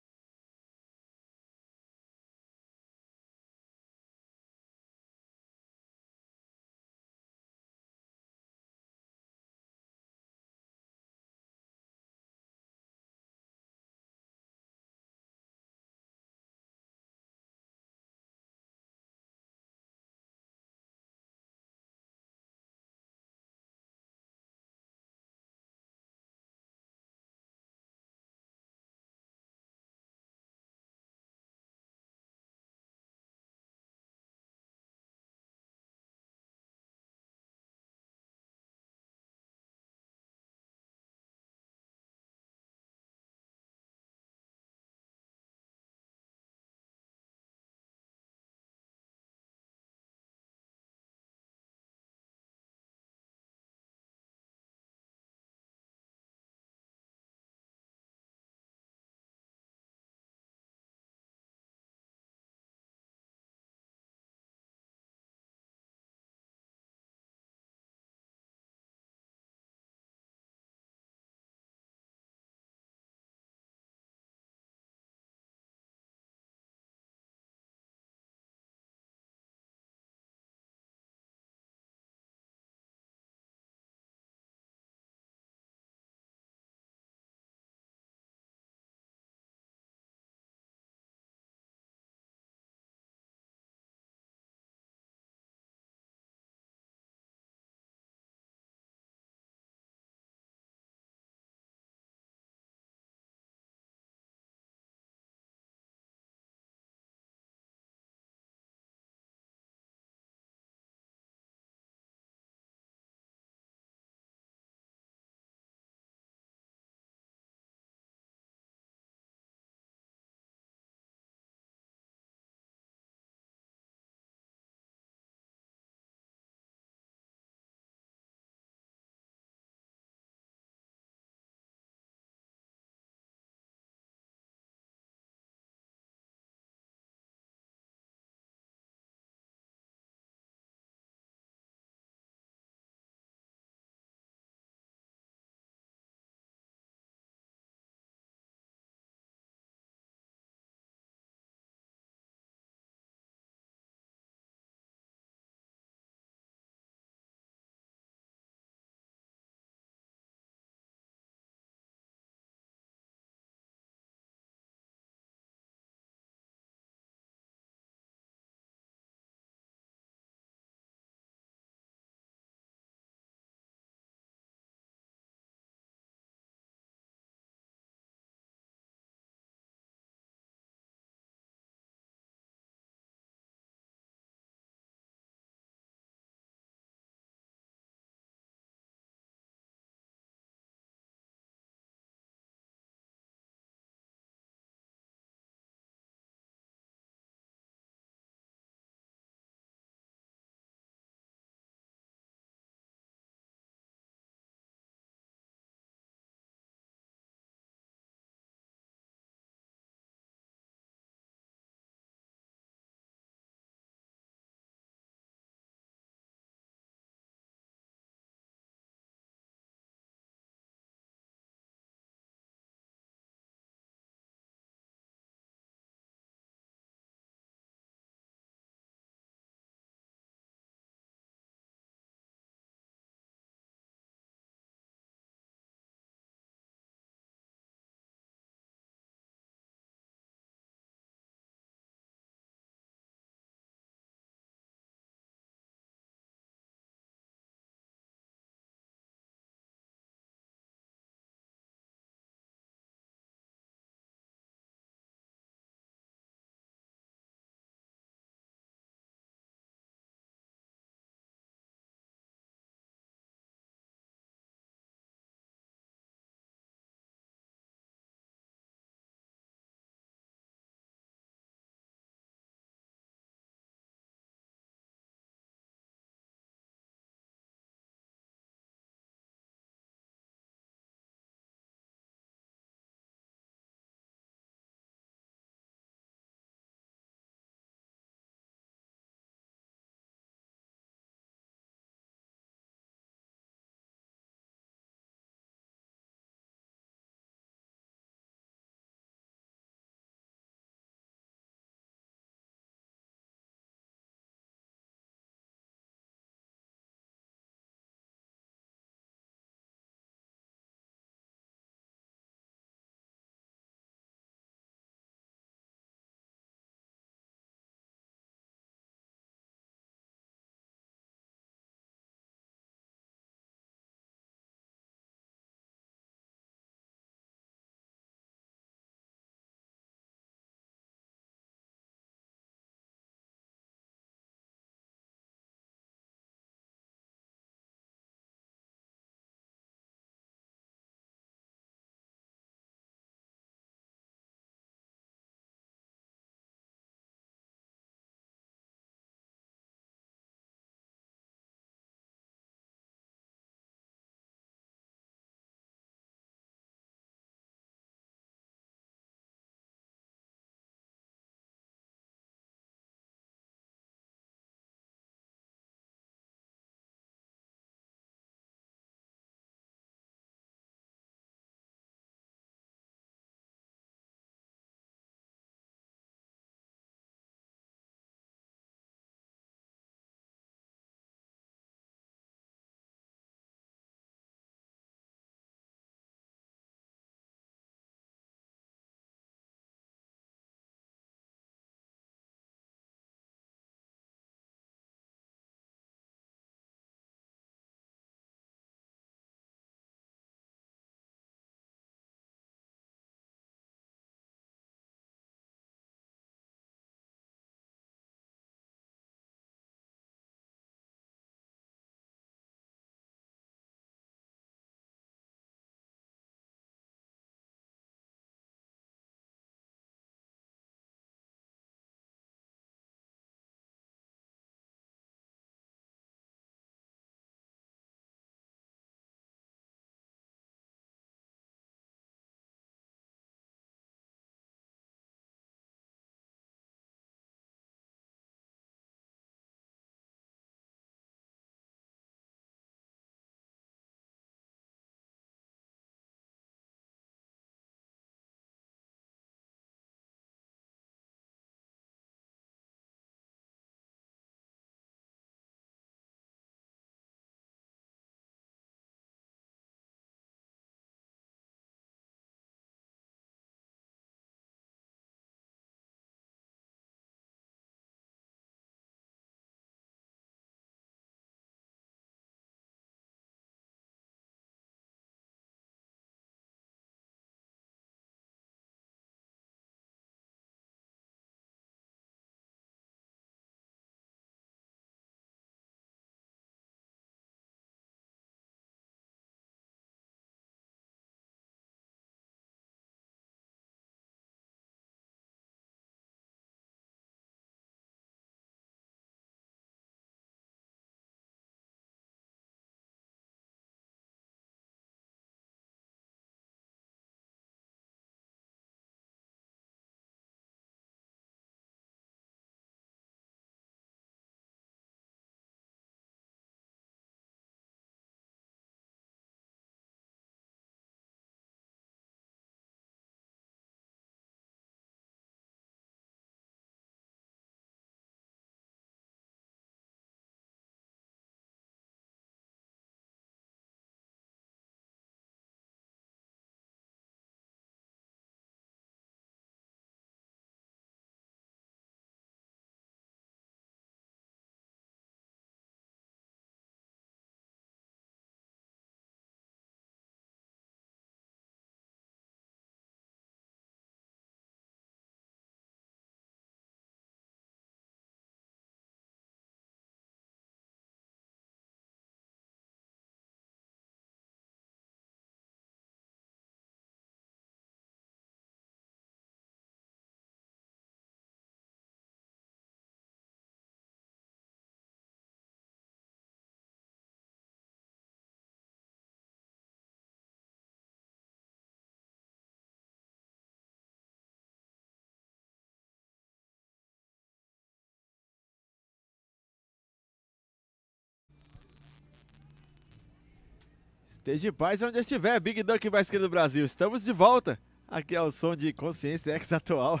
Esteja de paz onde estiver, Big Dunk Basquete do Brasil. Estamos de volta. Aqui é o som de Consciência Ex Atual.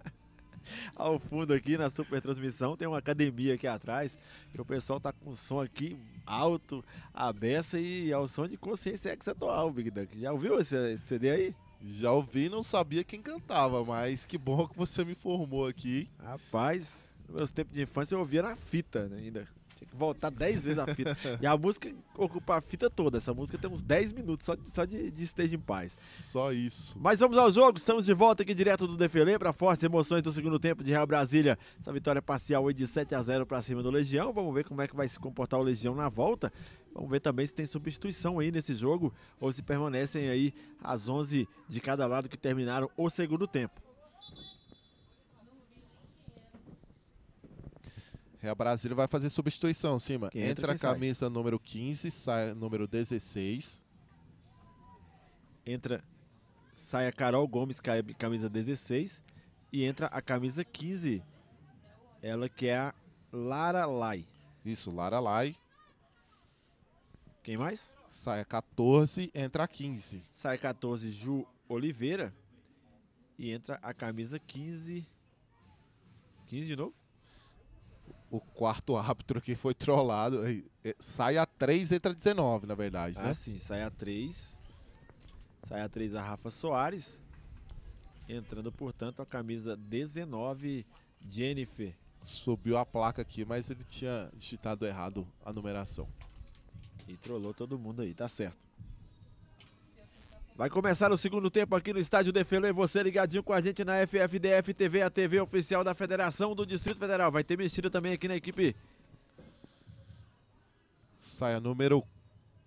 Ao fundo aqui na super transmissão tem uma academia aqui atrás. o pessoal tá com o som aqui alto, a e é o som de Consciência Ex Atual, Big Dunk. Já ouviu esse, esse CD aí? Já ouvi, não sabia quem cantava, mas que bom que você me informou aqui. Rapaz, no meus tempos de infância eu ouvia na fita ainda. Tinha que voltar 10 vezes a fita. e a música ocupa a fita toda. Essa música tem uns 10 minutos só de, só de, de em Paz. Só isso. Mas vamos ao jogo. Estamos de volta aqui direto do Defelê para fortes emoções do segundo tempo de Real Brasília. Essa vitória parcial foi de 7 a 0 para cima do Legião. Vamos ver como é que vai se comportar o Legião na volta. Vamos ver também se tem substituição aí nesse jogo ou se permanecem aí as 11 de cada lado que terminaram o segundo tempo. É, a Brasília vai fazer substituição, cima. Entra, entra a camisa sai. número 15, sai número 16. Entra, sai a Carol Gomes, camisa 16. E entra a camisa 15, ela que é a Lara Lai. Isso, Lara Lai. Quem mais? Sai a 14, entra a 15. Sai a 14, Ju Oliveira. E entra a camisa 15. 15 de novo? o quarto árbitro que foi trollado. É, sai a 3, entra 19, na verdade, né? Ah, sim, sai a 3. Sai a 3 a Rafa Soares. Entrando, portanto, a camisa 19, Jennifer. Subiu a placa aqui, mas ele tinha digitado errado a numeração. E trollou todo mundo aí, tá certo. Vai começar o segundo tempo aqui no estádio Defelo e você ligadinho com a gente na FFDF TV, a TV oficial da Federação do Distrito Federal. Vai ter mexido também aqui na equipe. Saia número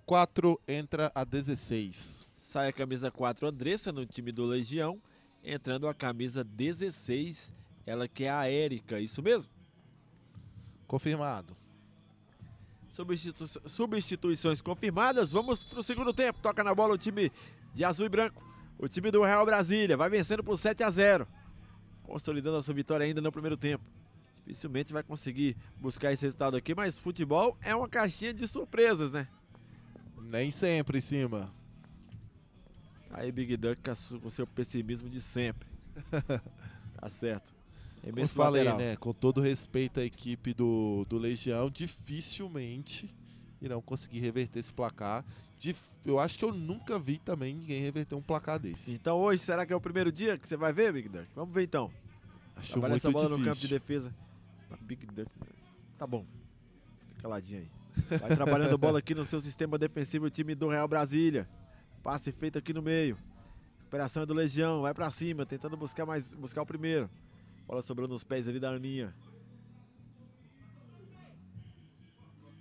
4, entra a 16. Sai a camisa 4, Andressa, no time do Legião. Entrando a camisa 16, ela que é a Érica, isso mesmo? Confirmado. Substitu substituições confirmadas, vamos para o segundo tempo. Toca na bola o time de azul e branco. O time do Real Brasília vai vencendo por 7 a 0. Consolidando a sua vitória ainda no primeiro tempo. Dificilmente vai conseguir buscar esse resultado aqui, mas futebol é uma caixinha de surpresas, né? Nem sempre, cima. Aí Big Duck com seu pessimismo de sempre. tá certo. Como eu falei, lateral. né? Com todo respeito à equipe do, do Legião, dificilmente irão conseguir reverter esse placar. De, eu acho que eu nunca vi também ninguém reverter um placar desse. Então hoje, será que é o primeiro dia que você vai ver, Big Duck? Vamos ver então. Acho Trabalha muito essa bola difícil. no campo de defesa. Big Duck. Né? Tá bom. Fica caladinho aí. Vai trabalhando a bola aqui no seu sistema defensivo, o time do Real Brasília. Passe feito aqui no meio. Operação é do Legião, vai para cima, tentando buscar mais, buscar o primeiro. Bola sobrando nos pés ali da Aninha.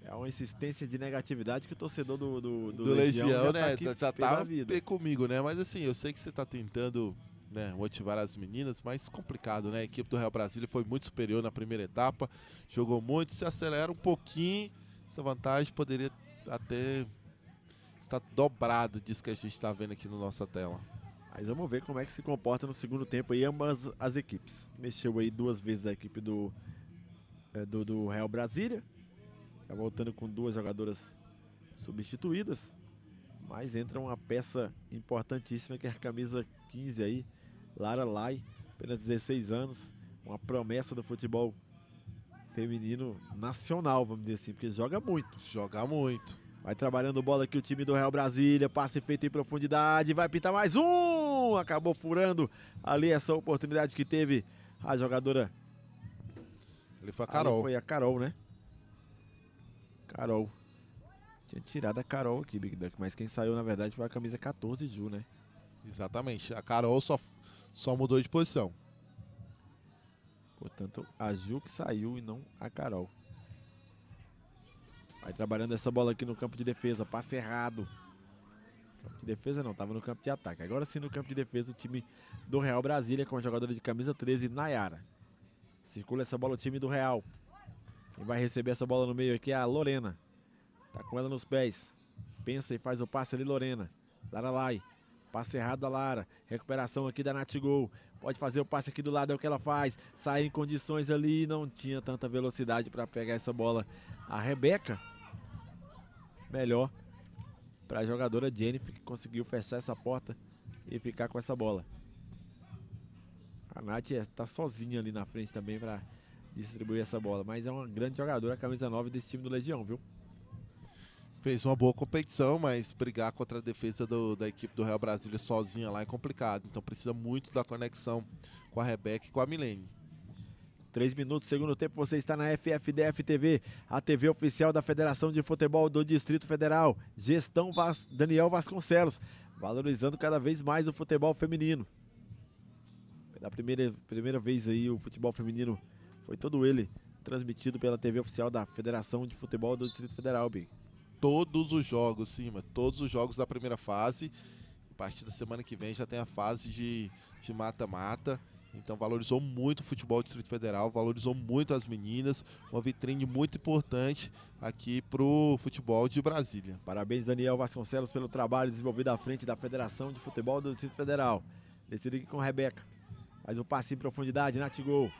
É uma insistência de negatividade que o torcedor do, do, do, do Legião, Legião, já tá né? Tá aqui, já tá vida. comigo, né? Mas assim, eu sei que você tá tentando né, motivar as meninas, mas complicado, né? A equipe do Real Brasília foi muito superior na primeira etapa, jogou muito, se acelera um pouquinho, essa vantagem poderia até estar dobrada disso que a gente está vendo aqui na nossa tela. Mas vamos ver como é que se comporta no segundo tempo aí ambas as equipes. Mexeu aí duas vezes a equipe do, eh, do, do Real Brasília, Tá voltando com duas jogadoras substituídas. Mas entra uma peça importantíssima que é a camisa 15 aí, Lara Lai, apenas 16 anos, uma promessa do futebol feminino nacional, vamos dizer assim, porque joga muito. Joga muito. Vai trabalhando bola aqui o time do Real Brasília, passe feito em profundidade, vai pintar mais um! Acabou furando ali essa oportunidade que teve a jogadora. Ele foi a Carol. Ali foi a Carol, né? Carol. Tinha tirado a Carol aqui, Big Duck, mas quem saiu, na verdade, foi a camisa 14 Ju, né? Exatamente. A Carol só, só mudou de posição. Portanto, a Ju que saiu e não a Carol. Vai trabalhando essa bola aqui no campo de defesa, passe errado. Campo de defesa não, estava no campo de ataque. Agora sim no campo de defesa o time do Real Brasília com a jogadora de camisa 13, Nayara. Circula essa bola o time do Real. E vai receber essa bola no meio aqui é a Lorena. Tá com ela nos pés. Pensa e faz o passe ali, Lorena. Lara Lai. Passe errado da Lara. Recuperação aqui da Nath Gol. Pode fazer o passe aqui do lado, é o que ela faz. Sai em condições ali. Não tinha tanta velocidade para pegar essa bola. A Rebeca. Melhor para a jogadora Jennifer, que conseguiu fechar essa porta e ficar com essa bola. A Nath está é, sozinha ali na frente também para distribuir essa bola. Mas é uma grande jogadora, a camisa 9 desse time do Legião, viu? Fez uma boa competição, mas brigar contra a defesa do, da equipe do Real Brasília sozinha lá é complicado. Então precisa muito da conexão com a Rebeca e com a Milene. Três minutos, segundo tempo, você está na FFDF TV, a TV oficial da Federação de Futebol do Distrito Federal. Gestão Vas Daniel Vasconcelos, valorizando cada vez mais o futebol feminino. Pela primeira, primeira vez aí, o futebol feminino foi todo ele transmitido pela TV oficial da Federação de Futebol do Distrito Federal, bem. Todos os jogos, sim, mas todos os jogos da primeira fase. A partir da semana que vem já tem a fase de mata-mata. Então valorizou muito o futebol do Distrito Federal, valorizou muito as meninas, uma vitrine muito importante aqui pro futebol de Brasília. Parabéns Daniel Vasconcelos pelo trabalho desenvolvido à frente da Federação de Futebol do Distrito Federal. aqui com Rebeca. Mas o passe em profundidade, Gol.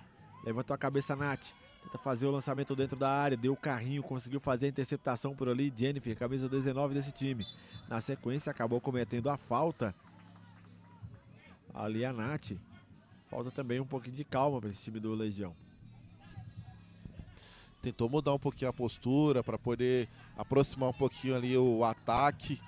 Levantou a cabeça Nath. Tenta fazer o lançamento dentro da área. Deu o carrinho, conseguiu fazer a interceptação por ali. Jennifer, camisa 19 desse time. Na sequência, acabou cometendo a falta. Ali a Nath. Falta também um pouquinho de calma para esse time do Legião tentou mudar um pouquinho a postura para poder aproximar um pouquinho ali o ataque,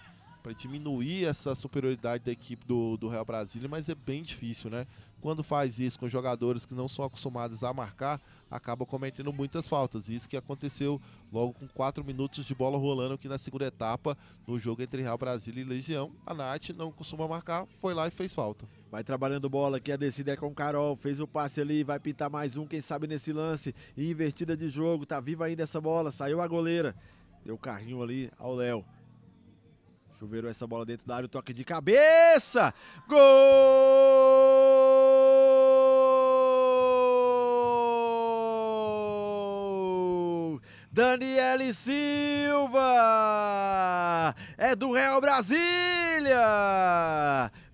para diminuir essa superioridade da equipe do, do Real Brasília, mas é bem difícil, né? Quando faz isso com jogadores que não são acostumados a marcar, acaba cometendo muitas faltas. Isso que aconteceu logo com 4 minutos de bola rolando aqui na segunda etapa, no jogo entre Real Brasil e Legião. A Nath não costuma marcar, foi lá e fez falta. Vai trabalhando bola aqui, a descida é com Carol, fez o passe ali, vai pintar mais um, quem sabe nesse lance. E invertida de jogo, tá viva ainda essa bola, saiu a goleira. Deu carrinho ali ao Léo. Chuveiro essa bola dentro da área, o toque de cabeça! Gol! Daniele Silva! É do Real Brasília!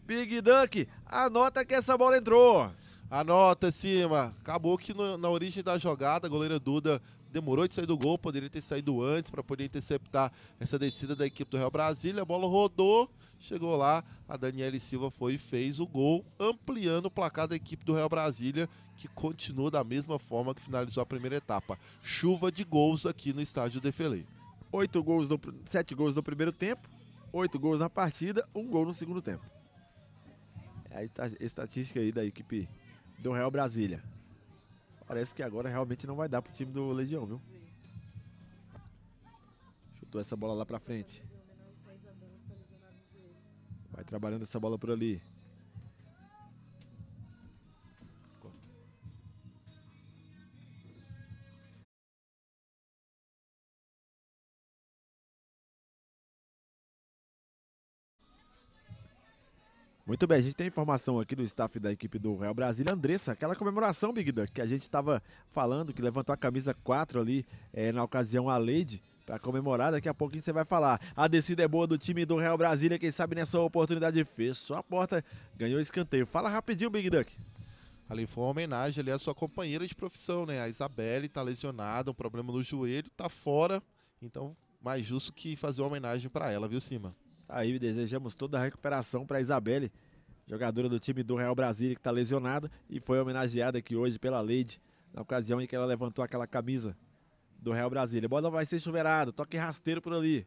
Big Dunk, anota que essa bola entrou. Anota, cima. Acabou que no, na origem da jogada, a goleira Duda demorou de sair do gol, poderia ter saído antes para poder interceptar essa descida da equipe do Real Brasília. A bola rodou Chegou lá, a Daniele Silva foi e fez o gol, ampliando o placar da equipe do Real Brasília, que continua da mesma forma que finalizou a primeira etapa. Chuva de gols aqui no estádio Defele Oito gols do, sete gols no primeiro tempo, oito gols na partida, um gol no segundo tempo. É a estatística aí da equipe do Real Brasília. Parece que agora realmente não vai dar pro time do Legião, viu? Chutou essa bola lá pra frente. Vai trabalhando essa bola por ali. Muito bem, a gente tem informação aqui do staff da equipe do Real Brasília. Andressa, aquela comemoração, Big Duck, que a gente estava falando, que levantou a camisa 4 ali é, na ocasião a Lady para comemorar. Daqui a pouquinho você vai falar. A descida é boa do time do Real Brasília. Quem sabe nessa oportunidade fechou a porta, ganhou escanteio. Fala rapidinho, Big Duck. Ali foi uma homenagem ali à sua companheira de profissão, né? A Isabelle tá lesionada, um problema no joelho, tá fora. Então, mais justo que fazer uma homenagem para ela, viu, Cima? Tá aí desejamos toda a recuperação para Isabelle, jogadora do time do Real Brasília que tá lesionada e foi homenageada aqui hoje pela Leide, na ocasião em que ela levantou aquela camisa do Real Brasília. Bola vai ser chuveirado, toque rasteiro por ali.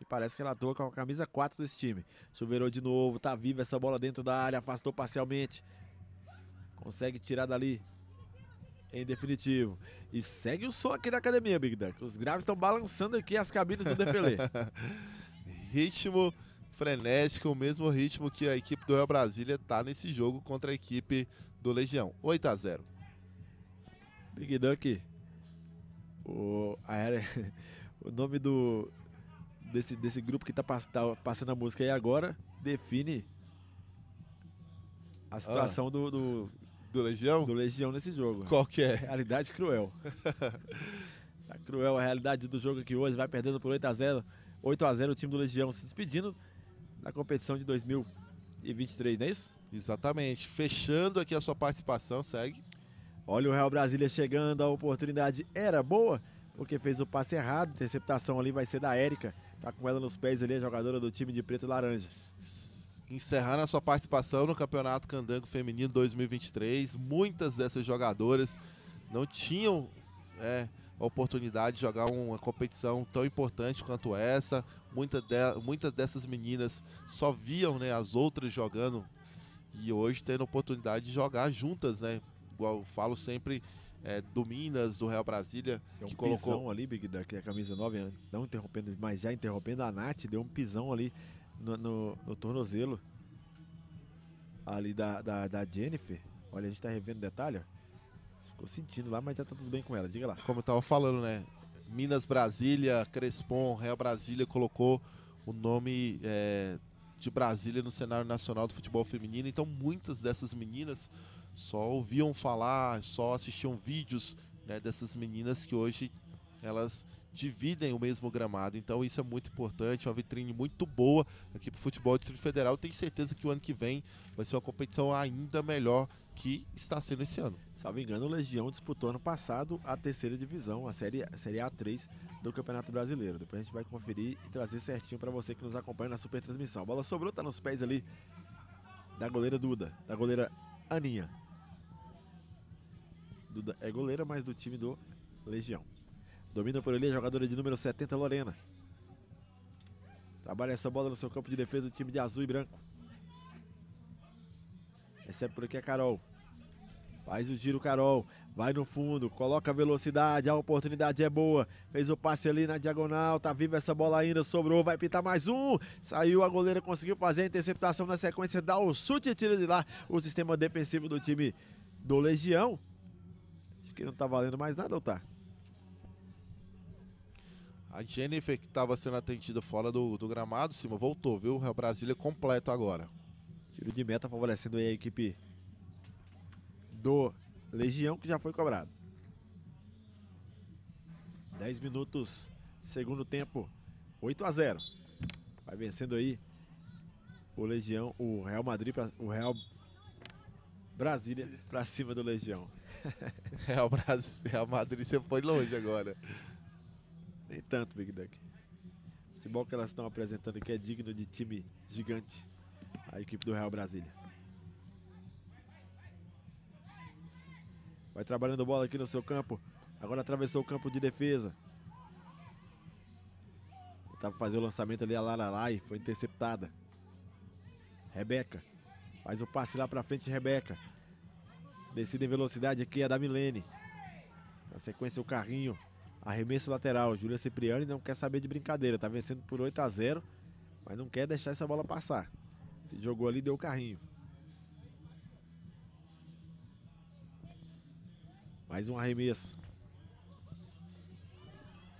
E parece que ela toca com a camisa 4 desse time. Chuveirou de novo, tá viva essa bola dentro da área, afastou parcialmente. Consegue tirar dali. Em definitivo. E segue o som aqui da academia, Big Duck. Os graves estão balançando aqui as cabines do Defele. ritmo frenético, o mesmo ritmo que a equipe do Real Brasília tá nesse jogo contra a equipe do Legião. 8 a 0. Big Duck o, era, o nome do desse, desse grupo que tá, tá, passando a música aí agora define a situação ah, do, do, do. Legião? Do Legião nesse jogo. Qual que é? Realidade cruel. tá cruel é a realidade do jogo aqui hoje, vai perdendo por 8x0. 8 a 0 o time do Legião se despedindo da competição de 2023, não é isso? Exatamente. Fechando aqui a sua participação, segue. Olha o Real Brasília chegando, a oportunidade era boa, porque fez o passe errado, interceptação ali vai ser da Érica. Tá com ela nos pés ali, a jogadora do time de preto e laranja. Encerrando a sua participação no Campeonato Candango Feminino 2023, muitas dessas jogadoras não tinham é, a oportunidade de jogar uma competição tão importante quanto essa. Muita de, muitas dessas meninas só viam né, as outras jogando e hoje tendo a oportunidade de jogar juntas, né? igual eu falo sempre, é, do Minas, do Real Brasília. Tem um que colocou... pisão ali, Big Duck, a camisa 9, não interrompendo, mas já interrompendo, a Nath deu um pisão ali no, no, no tornozelo ali da, da, da, Jennifer. Olha, a gente tá revendo o detalhe, ó. Ficou sentindo lá, mas já tá tudo bem com ela, diga lá. Como eu tava falando, né? Minas Brasília, Crespon, Real Brasília colocou o nome é, de Brasília no cenário nacional do futebol feminino. Então, muitas dessas meninas só ouviam falar, só assistiam vídeos né, dessas meninas que hoje elas dividem o mesmo gramado. Então isso é muito importante, é uma vitrine muito boa aqui para o futebol do Distrito Federal. tenho certeza que o ano que vem vai ser uma competição ainda melhor que está sendo esse ano. Salvo engano, o Legião disputou ano passado a terceira divisão, a série, a série A3 do Campeonato Brasileiro. Depois a gente vai conferir e trazer certinho para você que nos acompanha na super transmissão. A bola sobrou, tá nos pés ali da goleira Duda, da goleira Aninha do, é goleira, mas do time do Legião. Domina por ali a jogadora de número 70, Lorena. Trabalha essa bola no seu campo de defesa do time de azul e branco. Recebe por aqui a Carol. Faz o giro, Carol. Vai no fundo, coloca a velocidade, a oportunidade é boa. Fez o passe ali na diagonal, tá viva essa bola ainda, sobrou, vai pintar mais um. Saiu, a goleira conseguiu fazer a interceptação na sequência, dá o chute e tira de lá o sistema defensivo do time do Legião porque não tá valendo mais nada ou tá? A Jennifer, que estava sendo atendida fora do, do gramado, cima voltou, viu? Real Brasília é completo agora. Tiro de meta favorecendo aí a equipe do Legião, que já foi cobrado. 10 minutos, segundo tempo, 8 a 0. Vai vencendo aí o Legião, o Real Madrid, pra, o Real Brasília para cima do Legião. Real, é, Brasil, é Madrid, você foi longe agora. Nem tanto, Big Duck. O futebol que elas estão apresentando aqui é digno de time gigante. A equipe do Real Brasília. Vai trabalhando bola aqui no seu campo. Agora atravessou o campo de defesa. Tava fazer o lançamento ali, a Laralai foi interceptada. Rebeca. Faz o passe lá pra frente, Rebeca. Descida em velocidade aqui é da Milene. Na sequência, o carrinho. Arremesso lateral. Júlia Cipriani não quer saber de brincadeira. está vencendo por 8 a 0 mas não quer deixar essa bola passar. Se jogou ali, deu o carrinho. Mais um arremesso.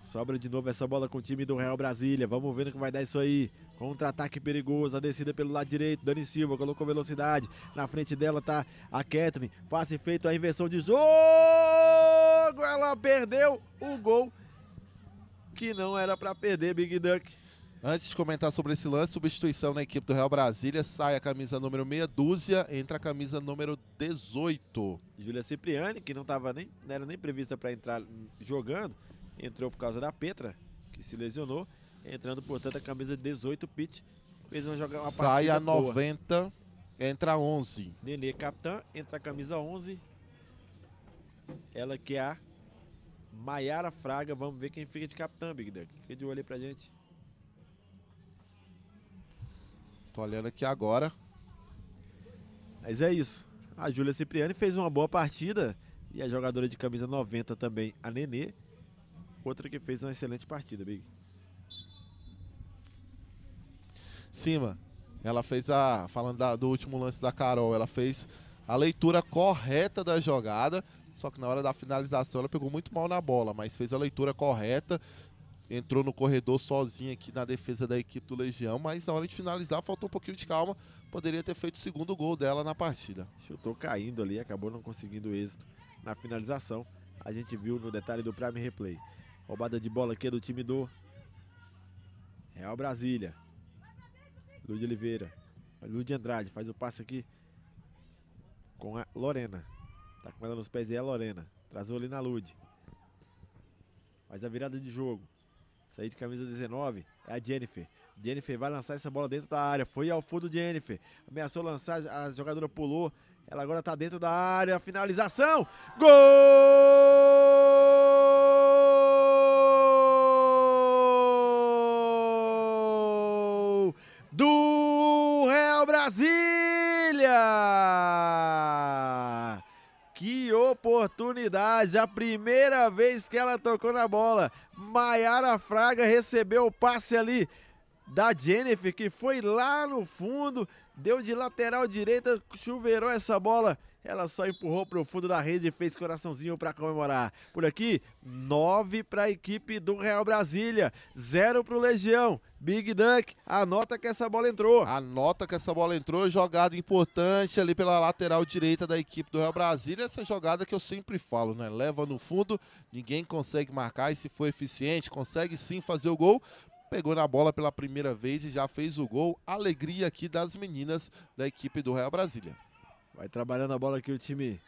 Sobra de novo essa bola com o time do Real Brasília. Vamos ver o que vai dar isso aí. Contra-ataque perigoso, a descida pelo lado direito, Dani Silva colocou velocidade. Na frente dela tá a Ketlin. Passe feito, a inversão de jogo! Ela perdeu o gol que não era para perder, Big Duck. Antes de comentar sobre esse lance, substituição na equipe do Real Brasília, sai a camisa número meia dúzia, entra a camisa número 18. Júlia Cipriani, que não tava nem, não era nem prevista para entrar jogando, entrou por causa da Petra, que se lesionou entrando, portanto, a camisa 18 pit. Fez uma jogar uma partida Sai a 90, boa. entra 11. Nenê, capitã, entra a camisa 11. Ela que é a Maiara Fraga. Vamos ver quem fica de capitã, Big Duck. Fica de olho aí pra gente. Tô olhando aqui agora. Mas é isso. A Júlia Cipriani fez uma boa partida. E a jogadora de camisa 90 também, a Nenê. Outra que fez uma excelente partida, Big. cima. Ela fez a. Falando da, do último lance da Carol, ela fez a leitura correta da jogada. Só que na hora da finalização ela pegou muito mal na bola, mas fez a leitura correta. Entrou no corredor sozinha aqui na defesa da equipe do Legião, mas na hora de finalizar faltou um pouquinho de calma. Poderia ter feito o segundo gol dela na partida. Chutou caindo ali, acabou não conseguindo êxito na finalização. A gente viu no detalhe do Prime Replay. Roubada de bola aqui é do time do Real Brasília. Lud Oliveira. Lud Andrade faz o passe aqui com a Lorena. Tá com ela nos pés e é a Lorena. Trazou ali na Lud. Faz a virada de jogo. saí de camisa 19 é a Jennifer. Jennifer vai lançar essa bola dentro da área. Foi ao fundo Jennifer. Ameaçou lançar, a jogadora pulou. Ela agora tá dentro da área. Finalização. Gol! Brasília! Que oportunidade! A primeira vez que ela tocou na bola. Maiara Fraga recebeu o passe ali da Jennifer, que foi lá no fundo, deu de lateral direita, chuveirou essa bola ela só empurrou para o fundo da rede e fez coraçãozinho para comemorar. Por aqui, 9 para a equipe do Real Brasília, 0 para o Legião. Big Dunk, anota que essa bola entrou. Anota que essa bola entrou, jogada importante ali pela lateral direita da equipe do Real Brasília. Essa jogada que eu sempre falo, né? Leva no fundo, ninguém consegue marcar e se for eficiente, consegue sim fazer o gol pegou na bola pela primeira vez e já fez o gol. Alegria aqui das meninas da equipe do Real Brasília. Vai trabalhando a bola aqui o time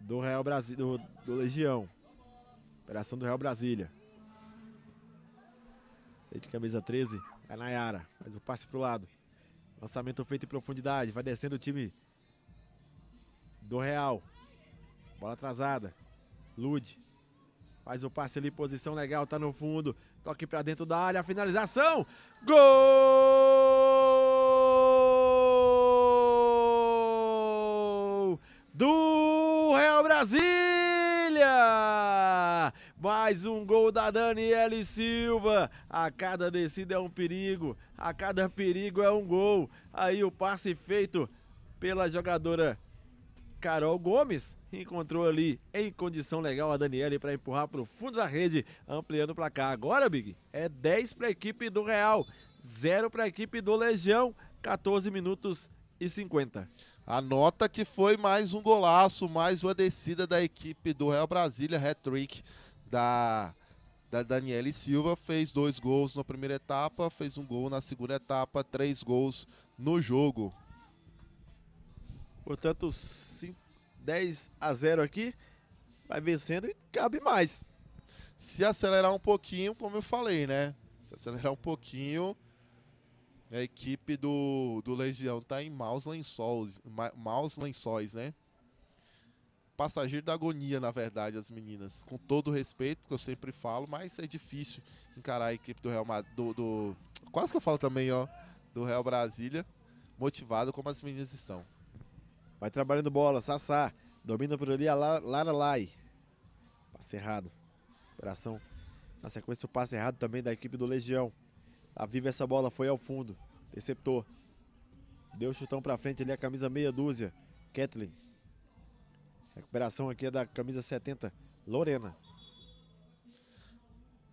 do Real Brasil, do, do Legião. Operação do Real Brasília. Sente camisa 13, é Nayara. Faz o passe pro lado. Lançamento feito em profundidade. Vai descendo o time do Real. Bola atrasada. Lude. Faz o passe ali, posição legal, tá no fundo. Toque para dentro da área, finalização. Gol! do Real Brasília. Mais um gol da Daniele Silva. A cada descida é um perigo, a cada perigo é um gol. Aí o passe feito pela jogadora Carol Gomes encontrou ali em condição legal a Daniele para empurrar para o fundo da rede, ampliando para cá. Agora, Big, é 10 para a equipe do Real, 0 para a equipe do Legião, 14 minutos e 50. Anota que foi mais um golaço, mais uma descida da equipe do Real Brasília, hat-trick da, da Daniele Silva. Fez dois gols na primeira etapa, fez um gol na segunda etapa, três gols no jogo. Portanto, 10 a 0 aqui, vai vencendo e cabe mais. Se acelerar um pouquinho, como eu falei, né? Se acelerar um pouquinho, a equipe do, do Legião está em maus lençóis, maus lençóis, né? Passageiro da agonia, na verdade, as meninas. Com todo o respeito, que eu sempre falo, mas é difícil encarar a equipe do Real Madrid. Do, do, quase que eu falo também, ó. Do Real Brasília, motivado como as meninas estão. Vai trabalhando bola, Sassá. Domina por ali a Lara Lai. Passe errado. Coração. Na sequência, o passe errado também da equipe do Legião. A viva essa bola, foi ao fundo. Deceptor. Deu chutão pra frente ali a camisa meia dúzia. Kathleen. Recuperação aqui é da camisa 70. Lorena.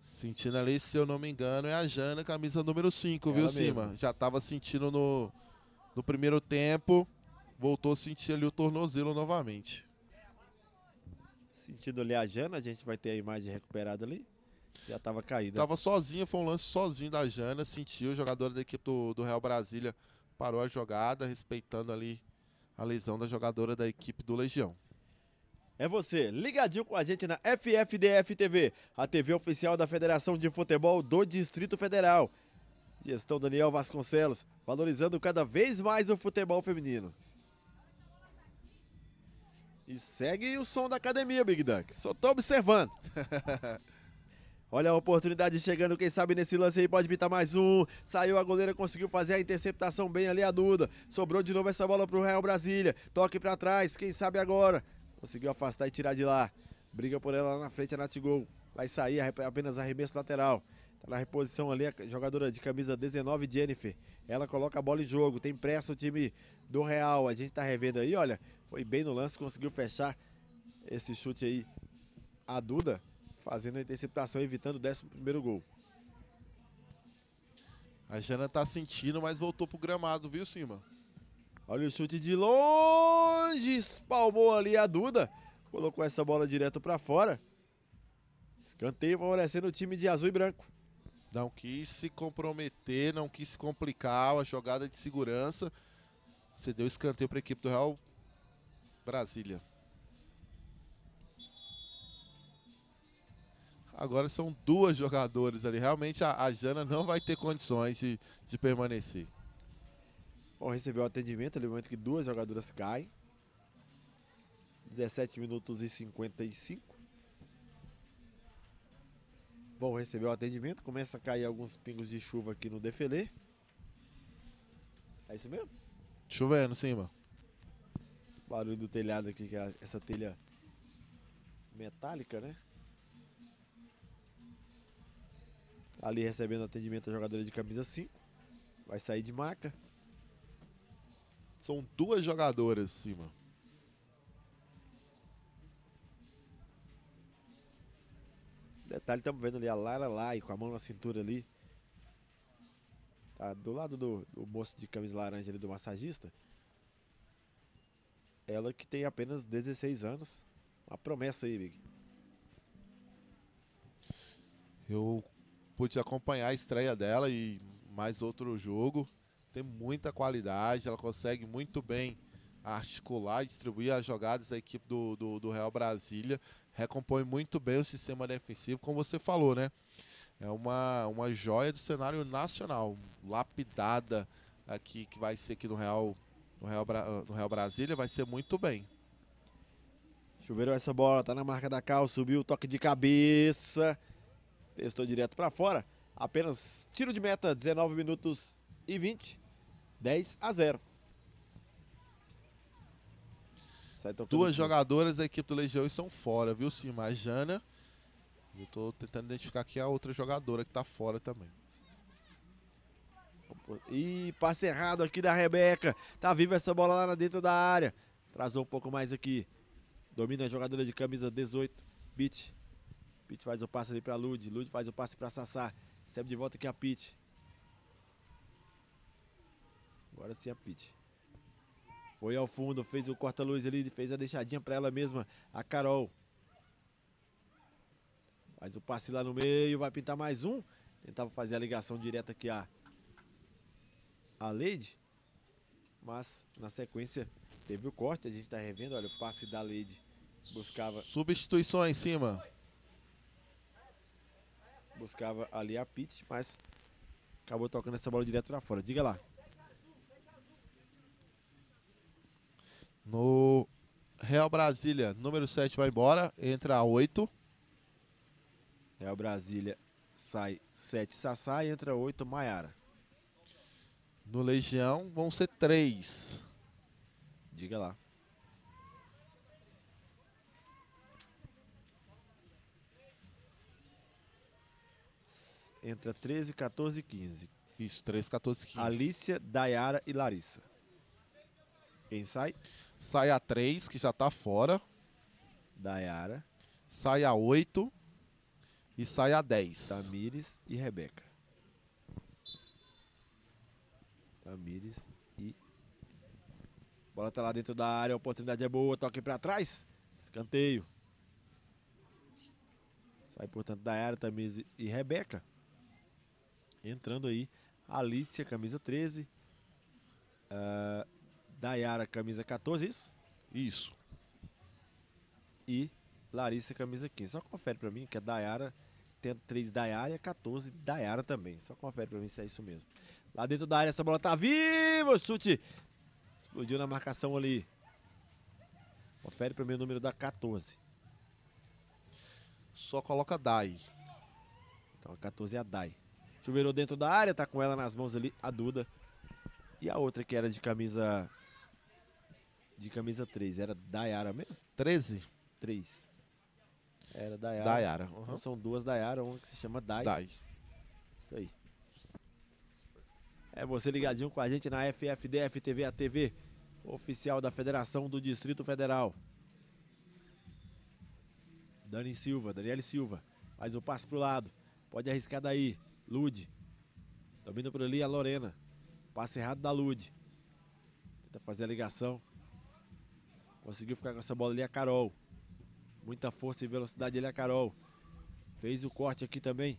Sentindo ali, se eu não me engano, é a Jana, camisa número 5, viu, Cima? Já tava sentindo no, no primeiro tempo. Voltou a sentir ali o tornozelo novamente. Sentindo ali a Jana, a gente vai ter a imagem recuperada ali. Já tava caída. Né? Tava sozinha, foi um lance sozinho da Jana, sentiu, o jogador da equipe do, do Real Brasília parou a jogada, respeitando ali a lesão da jogadora da equipe do Legião. É você, ligadinho com a gente na FFDF TV, a TV oficial da Federação de Futebol do Distrito Federal. Gestão Daniel Vasconcelos, valorizando cada vez mais o futebol feminino. E segue o som da academia, Big Duck. Só tô observando. Olha a oportunidade chegando, quem sabe nesse lance aí pode pintar mais um. Saiu a goleira, conseguiu fazer a interceptação bem ali a Duda. Sobrou de novo essa bola pro Real Brasília. Toque para trás, quem sabe agora. Conseguiu afastar e tirar de lá. Briga por ela lá na frente a Natigol. Vai sair apenas arremesso lateral. Tá na reposição ali a jogadora de camisa 19, Jennifer. Ela coloca a bola em jogo. Tem pressa o time do Real. A gente tá revendo aí, olha. Foi bem no lance, conseguiu fechar esse chute aí. A Duda fazendo a interceptação, evitando o 11 primeiro gol. A Jana tá sentindo, mas voltou pro gramado, viu, Cima? Olha o chute de longe, espalmou ali a Duda, colocou essa bola direto para fora. Escanteio favorecendo o time de azul e branco. Não quis se comprometer, não quis se complicar, a jogada de segurança. Cedeu escanteio para a equipe do Real Brasília. Agora são duas jogadoras ali. Realmente a, a Jana não vai ter condições de, de permanecer. Bom, recebeu o atendimento, ali no momento que duas jogadoras caem. 17 minutos e 55. Bom, recebeu o atendimento, começa a cair alguns pingos de chuva aqui no defelê. É isso mesmo? Chovendo, sim, mano. Barulho do telhado aqui, que é essa telha metálica, né? ali recebendo atendimento a jogadora de camisa 5. Vai sair de maca. São duas jogadoras cima. Detalhe, estamos vendo ali a Lara Lai com a mão na cintura ali. Tá do lado do, do moço de camisa laranja ali do massagista. Ela que tem apenas 16 anos. Uma promessa aí, Big. Eu pude acompanhar a estreia dela e mais outro jogo. Tem muita qualidade, ela consegue muito bem articular, distribuir as jogadas da equipe do, do, do Real Brasília, recompõe muito bem o sistema defensivo, como você falou, né? É uma, uma joia do cenário nacional, lapidada aqui, que vai ser aqui no Real, no Real, no Real Brasília, vai ser muito bem. Choveu essa bola, tá na marca da Cal, subiu, toque de cabeça. Testou direto para fora. Apenas tiro de meta, 19 minutos e 20. 10 a 0. Duas jogadoras da equipe do Legião estão fora, viu, Sim? A Jana. Eu estou tentando identificar aqui a outra jogadora que está fora também. E passe errado aqui da Rebeca. Tá viva essa bola lá dentro da área. Trazou um pouco mais aqui. Domina a jogadora de camisa 18. Beat. Pete faz o passe ali para Lud. Lud faz o passe para Sassá. Recebe de volta aqui a Pete. Agora sim a Pete. Foi ao fundo, fez o corta-luz ali, fez a deixadinha para ela mesma, a Carol. Faz o passe lá no meio, vai pintar mais um. Tentava fazer a ligação direta aqui a, a Leide. Mas na sequência teve o corte, a gente está revendo, olha o passe da Lady. Buscava. Substituição em cima buscava ali a Pitt, mas acabou tocando essa bola direto para fora. Diga lá. No Real Brasília, número 7 vai embora, entra 8. Real Brasília sai 7 Sassá e entra 8 Maiara. No Legião vão ser 3. Diga lá. entre 13, 14 e 15. Isso, 13, 14 e 15. Alícia, Dayara e Larissa. Quem sai? Sai a 3, que já tá fora. Dayara. Sai a 8. E sai a 10. Tamires e Rebeca. Tamires e. Bola tá lá dentro da área, a oportunidade é boa, toque para trás. Escanteio. Sai, portanto, Dayara, Tamires e Rebeca entrando aí. Alicia, camisa 13. Uh, ah, Dayara, camisa 14, isso? Isso. E Larissa, camisa 15. Só confere pra mim que a Dayara tem 3 Dayara e a 14 Dayara também. Só confere pra mim se é isso mesmo. Lá dentro da área, essa bola tá viva! Chute! Explodiu na marcação ali. Confere pra mim o número da 14. Só coloca Dai. Então a 14 é a Dai. Chuveirou dentro da área, tá com ela nas mãos ali, a Duda. E a outra que era de camisa. De camisa 3, era Dayara mesmo? 13? 3. Era Dayara. Dayara. Uhum. Então são duas Dayara, uma que se chama Dai. Dai. Isso aí. É você ligadinho com a gente na FFDF TV, a TV oficial da Federação do Distrito Federal. Dani Silva, Daniele Silva, faz o passo pro lado. Pode arriscar daí. Lude. Domina por ali a Lorena. Passe errado da Lude. Tenta fazer a ligação. Conseguiu ficar com essa bola ali a Carol. Muita força e velocidade ali a Carol. Fez o corte aqui também.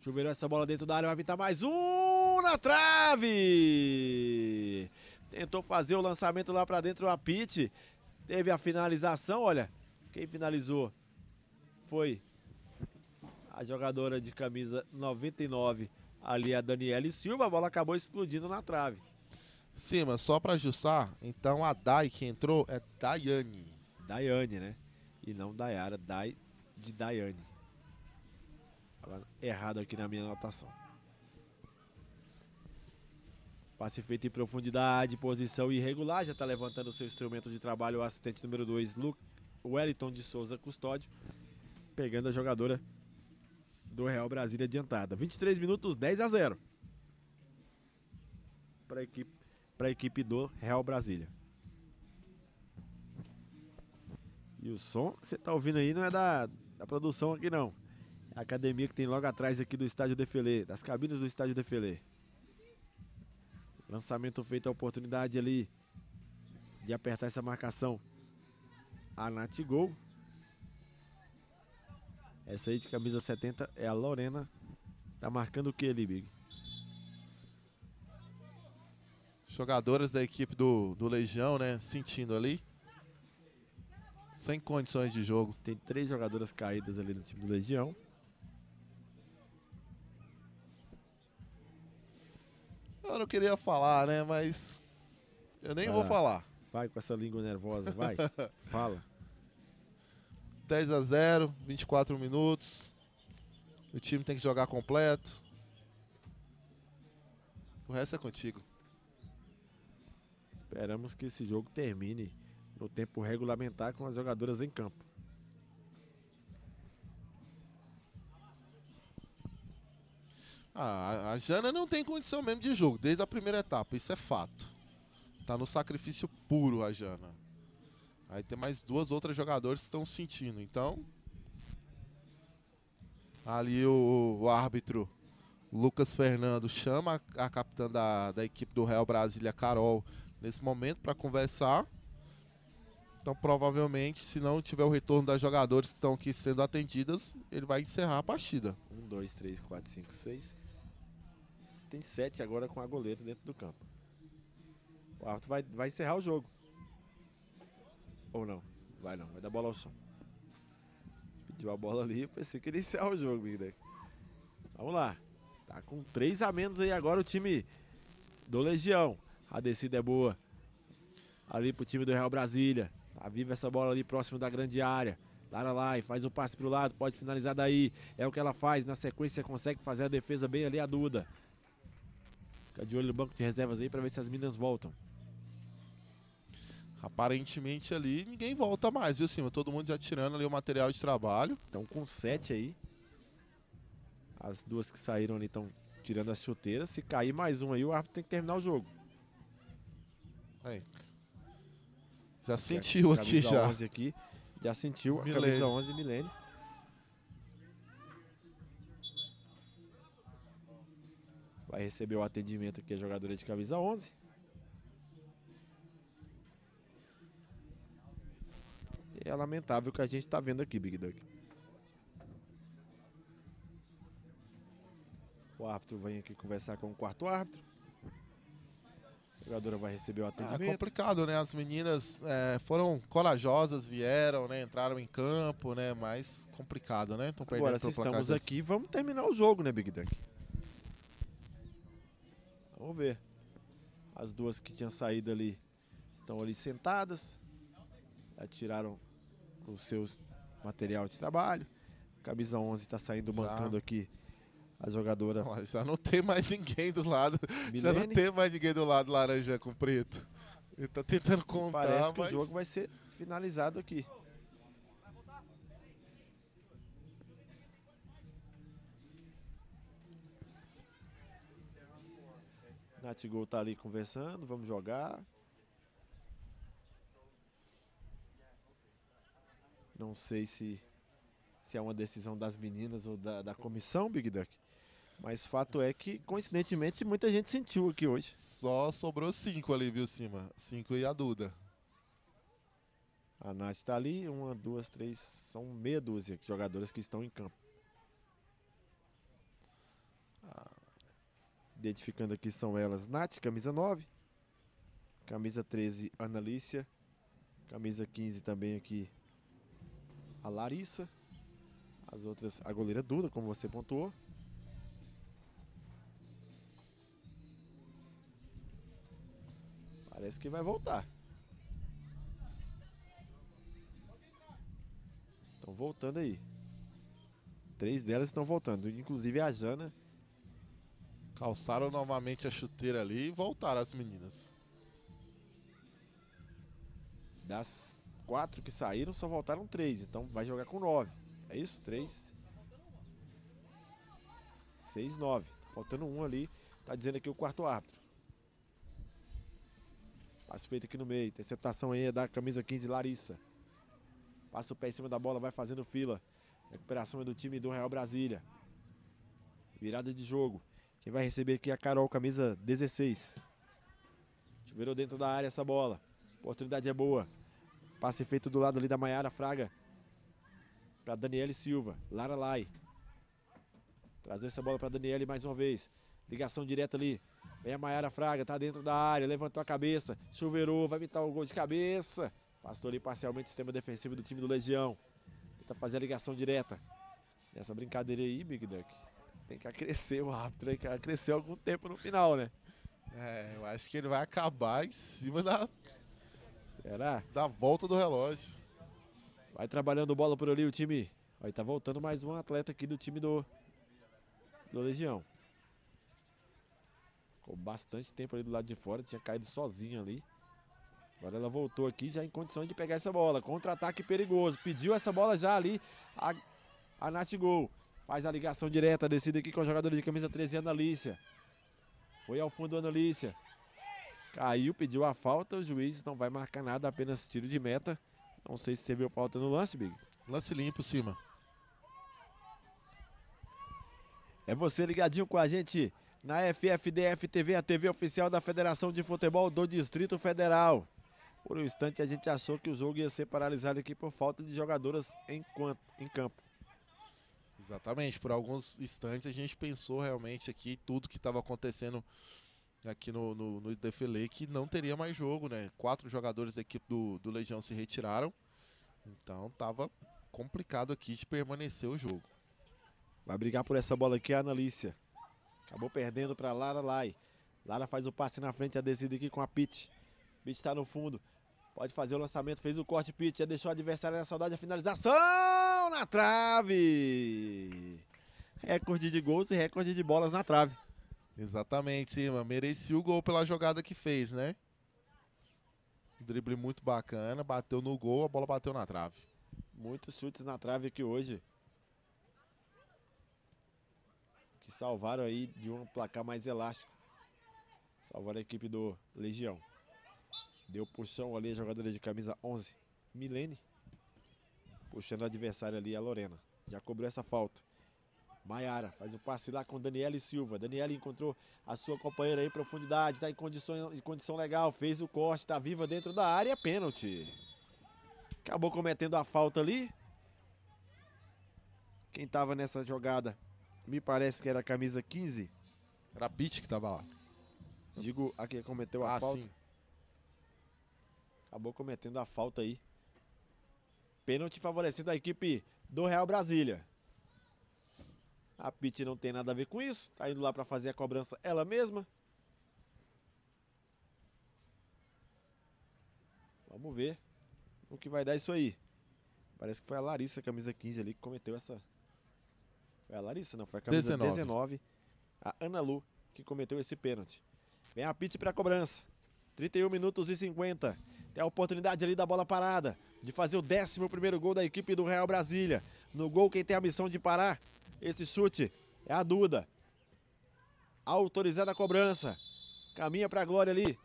Chuveirou essa bola dentro da área. Vai pintar mais um na trave. Tentou fazer o lançamento lá para dentro o Pit. Teve a finalização, olha. Quem finalizou foi a jogadora de camisa 99, ali é a Daniela Silva, a bola acabou explodindo na trave. Sim, mas só para ajustar, então a Dai que entrou é Daiane. Daiane, né? E não Dayara, Dai de Daiane. errado aqui na minha anotação. Passe feito em profundidade, posição irregular. Já está levantando seu instrumento de trabalho o assistente número 2, Wellington de Souza Custódio. Pegando a jogadora do Real Brasília adiantada. 23 minutos, 10 a 0 para a equipe, equipe do Real Brasília. E o som que você está ouvindo aí não é da, da produção aqui não. É a academia que tem logo atrás aqui do estádio Defelê, das cabines do estádio Defelê. Lançamento feito a oportunidade ali de apertar essa marcação. A Nath Gol. Essa aí de camisa 70 é a Lorena. Tá marcando o que ali, Big? Jogadoras da equipe do, do Legião, né? Sentindo ali. Sem condições de jogo. Tem três jogadoras caídas ali no time do Legião. Eu não queria falar, né? Mas eu nem ah, vou falar. Vai com essa língua nervosa, vai. Fala. 10 a 0, 24 minutos. O time tem que jogar completo. O resto é contigo. Esperamos que esse jogo termine no tempo regulamentar com as jogadoras em campo. Ah, a Jana não tem condição mesmo de jogo, desde a primeira etapa, isso é fato. Tá no sacrifício puro a Jana. Aí tem mais duas outras jogadoras que estão sentindo. Então, ali o, o árbitro Lucas Fernando chama a, a capitã da, da equipe do Real Brasília, Carol, nesse momento para conversar. Então, provavelmente, se não tiver o retorno das jogadoras que estão aqui sendo atendidas, ele vai encerrar a partida. Um, dois, três, quatro, cinco, seis. Tem sete agora com a goleira dentro do campo. O árbitro vai, vai encerrar o jogo. Ou não? Vai não, vai dar bola ao chão. Pediu a bola ali, pensei que ia iniciar o jogo ainda. Né? Vamos lá. Tá com três a menos aí agora o time do Legião. A descida é boa. Ali pro time do Real Brasília. Tá viva essa bola ali próximo da grande área. Lara Lai faz o passe pro lado, pode finalizar daí. É o que ela faz. Na sequência consegue fazer a defesa bem ali a Duda. Fica de olho no banco de reservas aí para ver se as minas voltam aparentemente ali ninguém volta mais, viu, Cima? Todo mundo já tirando ali o material de trabalho. Então com sete aí. As duas que saíram ali estão tirando as chuteiras. Se cair mais um aí, o árbitro tem que terminar o jogo. Aí. Já sentiu aqui, aqui já. aqui. Já sentiu a Milene. camisa 11, Milene. Vai receber o atendimento aqui a jogadora de camisa 11. é lamentável o que a gente está vendo aqui, Big Doug. O árbitro vem aqui conversar com o quarto árbitro. A jogadora vai receber o é atendimento. É complicado, né? As meninas é, foram corajosas, vieram, né? Entraram em campo, né? Mas complicado, né? Estão perdendo Agora, se estamos aqui, vamos terminar o jogo, né, Big Duck? Vamos ver. As duas que tinham saído ali estão ali sentadas. Atiraram com seus material de trabalho. Camisa 11 está saindo mancando aqui a jogadora. já não tem mais ninguém do lado. Milene. Já não tem mais ninguém do lado laranja com preto. Ele está tentando contar, Parece que mas... o jogo vai ser finalizado aqui. Natigol tá ali conversando, vamos jogar. Não sei se, se é uma decisão das meninas ou da, da comissão, Big Duck. Mas fato é que, coincidentemente, muita gente sentiu aqui hoje. Só sobrou cinco ali, viu, Cima? Cinco e a Duda. A Nath está ali, uma, duas, três, são meia dúzia de jogadoras que estão em campo. Ah. Identificando aqui são elas Nath, camisa 9. Camisa 13, Analícia. Camisa 15 também aqui, a Larissa, as outras, a goleira Duda, como você pontuou. Parece que vai voltar. Estão voltando aí. Três delas estão voltando, inclusive a Jana. Calçaram novamente a chuteira ali e voltaram as meninas. Das quatro que saíram, só voltaram três. Então vai jogar com nove. É isso? Três. Seis, nove. Faltando um ali. Tá dizendo aqui o quarto árbitro. Passe feito aqui no meio. Interceptação aí é da camisa 15, Larissa. Passa o pé em cima da bola, vai fazendo fila. Recuperação é do time do Real Brasília. Virada de jogo. Quem vai receber aqui é a Carol, camisa 16. Virou dentro da área essa bola. A oportunidade é boa. Passe feito do lado ali da Maiara Fraga. Para Daniele Silva. Lara Lai. Trazendo essa bola para Daniele mais uma vez. Ligação direta ali. Vem a Maiara Fraga, tá dentro da área, levantou a cabeça, chuveirou, vai evitar o gol de cabeça. Afastou ali parcialmente o sistema defensivo do time do Legião. Tenta fazer a ligação direta. Nessa brincadeira aí, Big Duck, tem que acrescer o árbitro tem que acrescer algum tempo no final, né? É, eu acho que ele vai acabar em cima da Será? Da volta do relógio. Vai trabalhando bola por ali o time. Aí tá voltando mais um atleta aqui do time do, do Legião. Ficou bastante tempo ali do lado de fora, tinha caído sozinho ali. Agora ela voltou aqui já em condições de pegar essa bola. Contra-ataque perigoso. Pediu essa bola já ali. A, a Nath Gol. Faz a ligação direta. descida aqui com a jogadora de camisa 13, Ana Lícia. Foi ao fundo, Ana Lícia. Caiu, pediu a falta, o juiz não vai marcar nada, apenas tiro de meta. Não sei se você viu falta no lance, Big. Lance limpo, cima. É você ligadinho com a gente na FFDF TV, a TV oficial da Federação de Futebol do Distrito Federal. Por um instante a gente achou que o jogo ia ser paralisado aqui por falta de jogadoras em, em campo. Exatamente, por alguns instantes a gente pensou realmente aqui tudo que estava acontecendo aqui no, no, no que não teria mais jogo, né? Quatro jogadores da equipe do, do Legião se retiraram. Então tava complicado aqui de permanecer o jogo. Vai brigar por essa bola aqui a Analícia. Acabou perdendo para Lara Lai. Lara faz o passe na frente, a descida aqui com a Pitt. Pitt está no fundo. Pode fazer o lançamento, fez o corte, Pitt. Já deixou o adversário na saudade, a finalização na trave. Recorde de gols e recorde de bolas na trave. Exatamente, Sima. Merecia o gol pela jogada que fez, né? Um drible muito bacana, bateu no gol, a bola bateu na trave. Muitos chutes na trave aqui hoje. Que salvaram aí de um placar mais elástico. Salvaram a equipe do Legião. Deu puxão ali a jogadora de camisa 11, Milene. Puxando o adversário ali, a Lorena. Já cobrou essa falta. Maiara faz o passe lá com Daniele Silva. Daniele encontrou a sua companheira em profundidade, está em, condição, em condição legal, fez o corte, está viva dentro da área, pênalti. Acabou cometendo a falta ali. Quem estava nessa jogada, me parece que era a camisa 15. Era a Beach que estava lá. Digo, a que cometeu a ah, falta. Sim. Acabou cometendo a falta aí. Pênalti favorecendo a equipe do Real Brasília. A Pit não tem nada a ver com isso. Tá indo lá para fazer a cobrança ela mesma. Vamos ver o que vai dar isso aí. Parece que foi a Larissa, camisa 15 ali, que cometeu essa... Foi a Larissa, não. Foi a camisa 19. 19 a Ana Lu, que cometeu esse pênalti. Vem a Pit para a cobrança. 31 minutos e 50. Tem é a oportunidade ali da bola parada, de fazer o 11 primeiro gol da equipe do Real Brasília. No gol, quem tem a missão de parar esse chute é a Duda. Autorizada a cobrança. Caminha para a glória ali.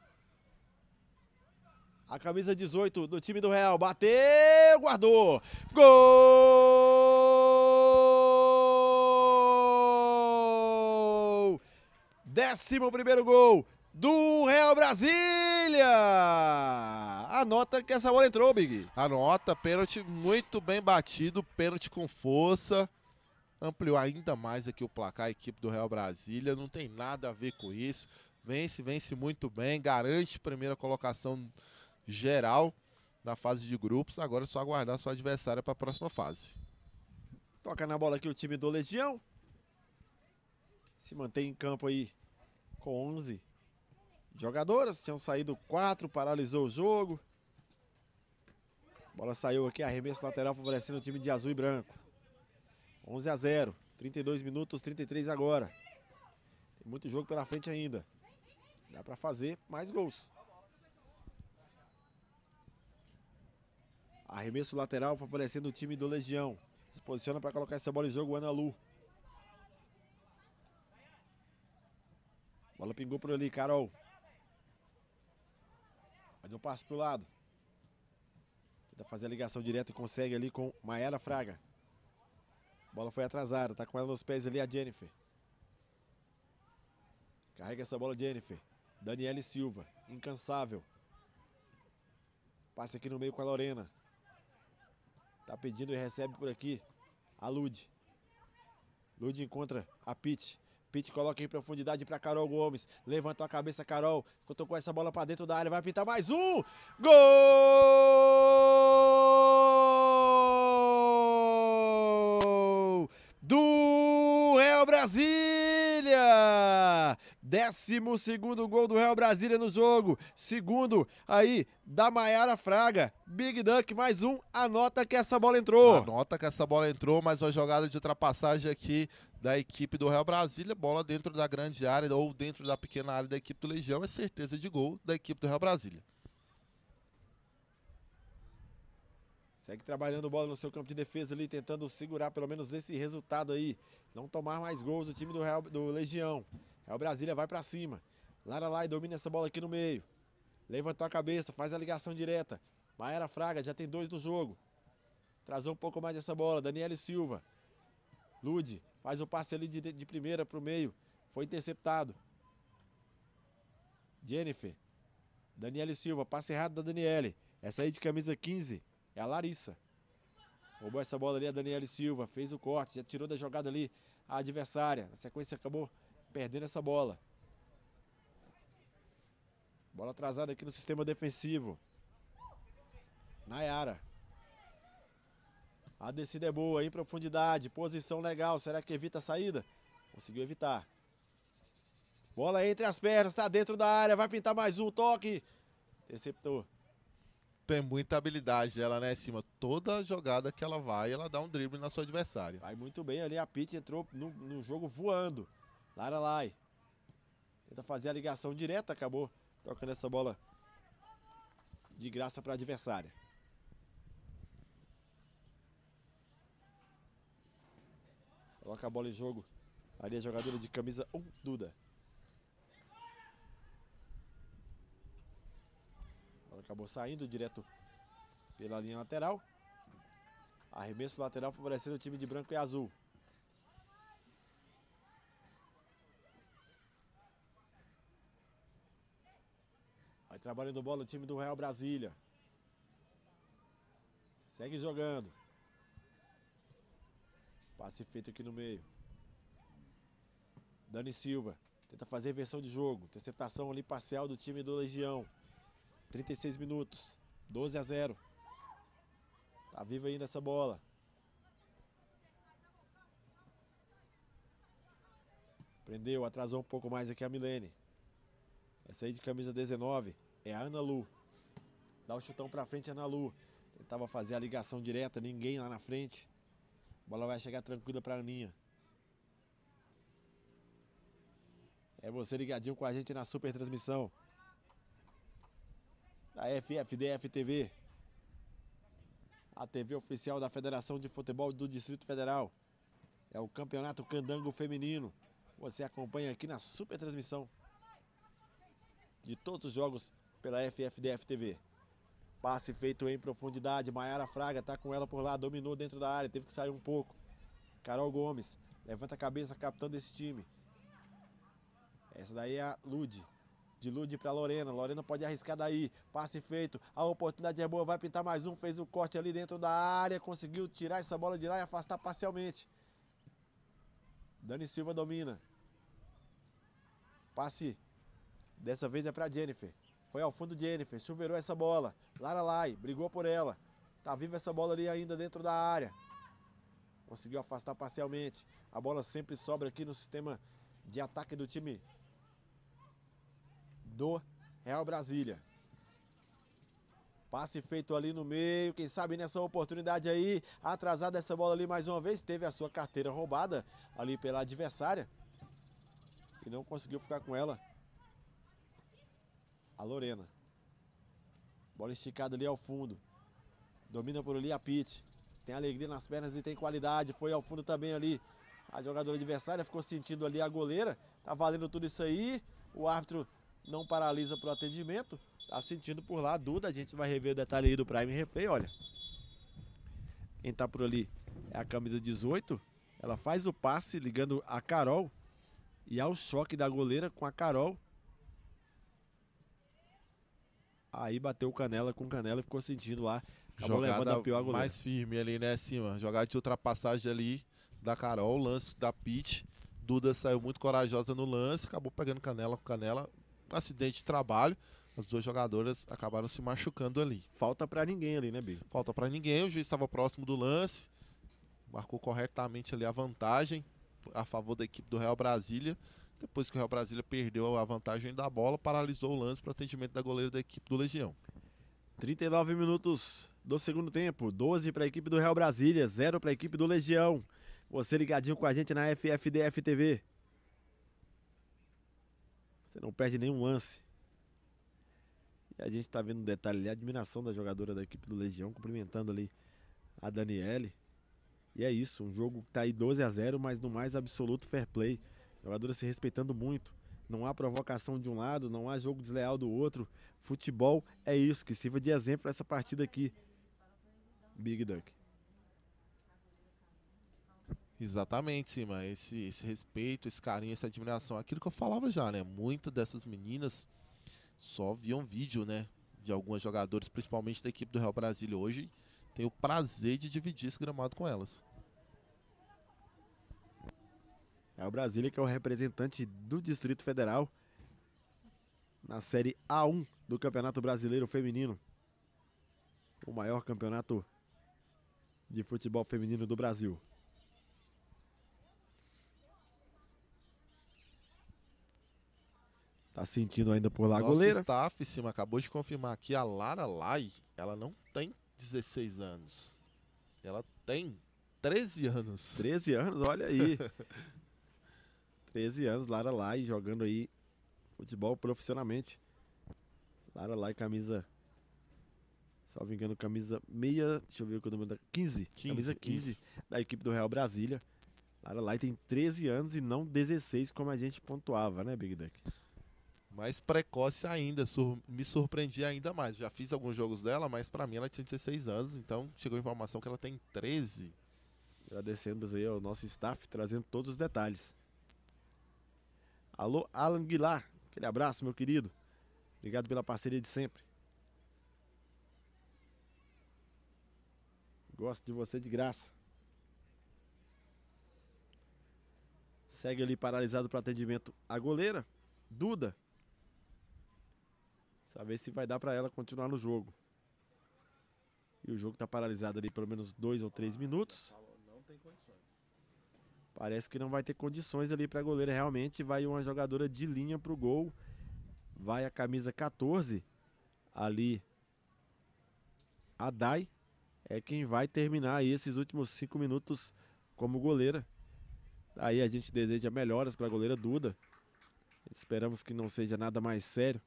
A camisa 18 do time do Real. Bateu, guardou. Gol! Décimo primeiro gol do Real Brasil! Anota que essa bola entrou, Big. Anota, pênalti muito bem batido, pênalti com força. Ampliou ainda mais aqui o placar, a equipe do Real Brasília. Não tem nada a ver com isso. Vence, vence muito bem, garante primeira colocação geral na fase de grupos. Agora é só aguardar sua adversária para a próxima fase. Toca na bola aqui o time do Legião. Se mantém em campo aí com 11 jogadoras. Tinham saído quatro, paralisou o jogo. Bola saiu aqui, arremesso lateral favorecendo o time de azul e branco. 11 a 0, 32 minutos, 33 agora. Tem muito jogo pela frente ainda. Dá para fazer mais gols. Arremesso lateral favorecendo o time do Legião. Se posiciona para colocar essa bola em jogo, Ana Lu. Bola pingou por ali, Carol. Mas eu passo pro lado. Tenta fazer a ligação direta e consegue ali com Maera Fraga. A bola foi atrasada, está com ela nos pés ali a Jennifer. Carrega essa bola Jennifer. Daniele Silva, incansável. Passa aqui no meio com a Lorena. Tá pedindo e recebe por aqui a Lude. Lude encontra a Pitt. Pit coloca em profundidade para Carol Gomes. Levantou a cabeça, Carol. Tocou essa bola para dentro da área. Vai pintar mais um. Gol! Do Real Brasília! Décimo segundo gol do Real Brasília no jogo. Segundo aí da Maiara Fraga. Big Duck, mais um. Anota que essa bola entrou. Anota que essa bola entrou, mas uma jogada de ultrapassagem aqui da equipe do Real Brasília, bola dentro da grande área ou dentro da pequena área da equipe do Legião, é certeza de gol da equipe do Real Brasília. Segue trabalhando bola no seu campo de defesa ali, tentando segurar pelo menos esse resultado aí. Não tomar mais gols do time do, Real, do Legião. Real Brasília vai para cima. Lara lá e domina essa bola aqui no meio. Levantou a cabeça, faz a ligação direta. Maera Fraga já tem dois no jogo. Trazou um pouco mais essa bola. Daniele Silva. Lude faz o passe ali de, de primeira para o meio, foi interceptado. Jennifer, Daniele Silva, passe errado da Daniele, essa aí de camisa 15 é a Larissa. Roubou essa bola ali a Daniele Silva, fez o corte, já tirou da jogada ali a adversária. Na sequência acabou perdendo essa bola. Bola atrasada aqui no sistema defensivo. Nayara. A descida é boa, em profundidade, posição legal. Será que evita a saída? Conseguiu evitar. Bola entre as pernas, está dentro da área, vai pintar mais um toque. Interceptou. Tem muita habilidade ela, né, Cima? Toda jogada que ela vai, ela dá um drible na sua adversária. Vai muito bem ali, a Pitt entrou no, no jogo voando. Lara Lai. Tenta fazer a ligação direta, acabou tocando essa bola de graça para a adversária. Coloca a bola em jogo. Ali a jogadora de camisa 1, um, Duda. Ela acabou saindo direto pela linha lateral. Arremesso lateral favorecendo o time de branco e azul. Vai trabalhando bola o time do Real Brasília. Segue jogando. Passe feito aqui no meio. Dani Silva. Tenta fazer inversão de jogo. Interceptação ali parcial do time do Legião. 36 minutos. 12 a 0. Tá viva ainda essa bola. Prendeu, atrasou um pouco mais aqui a Milene. Essa aí de camisa 19 é a Ana Lu. Dá o um chutão pra frente, Ana Lu. Tentava fazer a ligação direta, ninguém lá na frente. A bola vai chegar tranquila para a Aninha. É você ligadinho com a gente na super transmissão. Da FFDF TV. A TV oficial da Federação de Futebol do Distrito Federal. É o Campeonato Candango Feminino. Você acompanha aqui na super transmissão de todos os jogos pela FFDF TV. Passe feito em profundidade. Maiara Fraga tá com ela por lá, dominou dentro da área, teve que sair um pouco. Carol Gomes levanta a cabeça, captando desse time. Essa daí é a Lude. De Lude para Lorena. Lorena pode arriscar daí. Passe feito. A oportunidade é boa. Vai pintar mais um. Fez o corte ali dentro da área. Conseguiu tirar essa bola de lá e afastar parcialmente. Dani Silva domina. Passe. Dessa vez é para Jennifer. Foi ao fundo Jennifer. Chuveirou essa bola. Laralai brigou por ela. Tá viva essa bola ali ainda dentro da área. Conseguiu afastar parcialmente. A bola sempre sobra aqui no sistema de ataque do time do Real Brasília. Passe feito ali no meio, quem sabe nessa oportunidade aí, atrasada essa bola ali mais uma vez, teve a sua carteira roubada ali pela adversária e não conseguiu ficar com ela. A Lorena. Bola esticada ali ao fundo. Domina por ali a Pitt. Tem alegria nas pernas e tem qualidade. Foi ao fundo também ali. A jogadora adversária ficou sentindo ali a goleira. Tá valendo tudo isso aí. O árbitro não paralisa pro atendimento. Tá sentindo por lá a Duda. A gente vai rever o detalhe aí do Prime Replay, olha. Quem tá por ali é a camisa 18. Ela faz o passe ligando a Carol. E ao choque da goleira com a Carol, aí bateu canela com canela e ficou sentindo lá. Acabou Jogada levando a pior goleira. mais firme ali, né, cima. Assim, Jogada de ultrapassagem ali da Carol, lance da Pitt Duda saiu muito corajosa no lance, acabou pegando canela com canela. Acidente de trabalho. As duas jogadoras acabaram se machucando ali. Falta para ninguém ali, né, Bi? Falta para ninguém. O juiz estava próximo do lance. Marcou corretamente ali a vantagem a favor da equipe do Real Brasília. Depois que o Real Brasília perdeu a vantagem da bola, paralisou o lance para o atendimento da goleira da equipe do Legião. 39 minutos do segundo tempo, 12 para a equipe do Real Brasília, 0 para a equipe do Legião. Você ligadinho com a gente na FFDF TV. Você não perde nenhum lance. E a gente está vendo um detalhe ali, a admiração da jogadora da equipe do Legião, cumprimentando ali a Daniele. E é isso, um jogo que está aí 12 a 0, mas no mais absoluto fair play. Jogadores se respeitando muito. Não há provocação de um lado, não há jogo desleal do outro. Futebol é isso, que sirva de exemplo essa partida aqui. Big Duck. Exatamente, sim. Esse, esse respeito, esse carinho, essa admiração. Aquilo que eu falava já, né? Muitas dessas meninas só viam vídeo, né? De alguns jogadores, principalmente da equipe do Real Brasil Hoje tenho o prazer de dividir esse gramado com elas. É o Brasília que é o representante do Distrito Federal na Série A1 do Campeonato Brasileiro Feminino. O maior campeonato de futebol feminino do Brasil. Tá sentindo ainda por lá Nosso goleira? staff, cima, acabou de confirmar aqui, a Lara Lai, ela não tem 16 anos. Ela tem 13 anos. 13 anos, olha aí. 13 anos, Lara Lai, jogando aí futebol profissionalmente. Lara Lai, camisa. Salvo engano, camisa meia. Deixa eu ver o número da. 15, 15. camisa 15 da equipe do Real Brasília. Lara Lai tem 13 anos e não 16, como a gente pontuava, né, Big Deck mais precoce ainda, sur me surpreendi ainda mais. Já fiz alguns jogos dela, mas para mim ela tinha 16 anos, então chegou a informação que ela tem 13. Agradecemos aí ao nosso staff, trazendo todos os detalhes. Alô, Alan Guilar, aquele abraço, meu querido. Obrigado pela parceria de sempre. Gosto de você de graça. Segue ali paralisado para atendimento a goleira, Duda. Saber se vai dar para ela continuar no jogo. E o jogo está paralisado ali pelo menos dois ou três minutos. Parece que não vai ter condições ali para goleira realmente. Vai uma jogadora de linha para o gol. Vai a camisa 14 ali. A Dai é quem vai terminar aí esses últimos cinco minutos como goleira. Aí a gente deseja melhoras para a goleira Duda. Esperamos que não seja nada mais sério.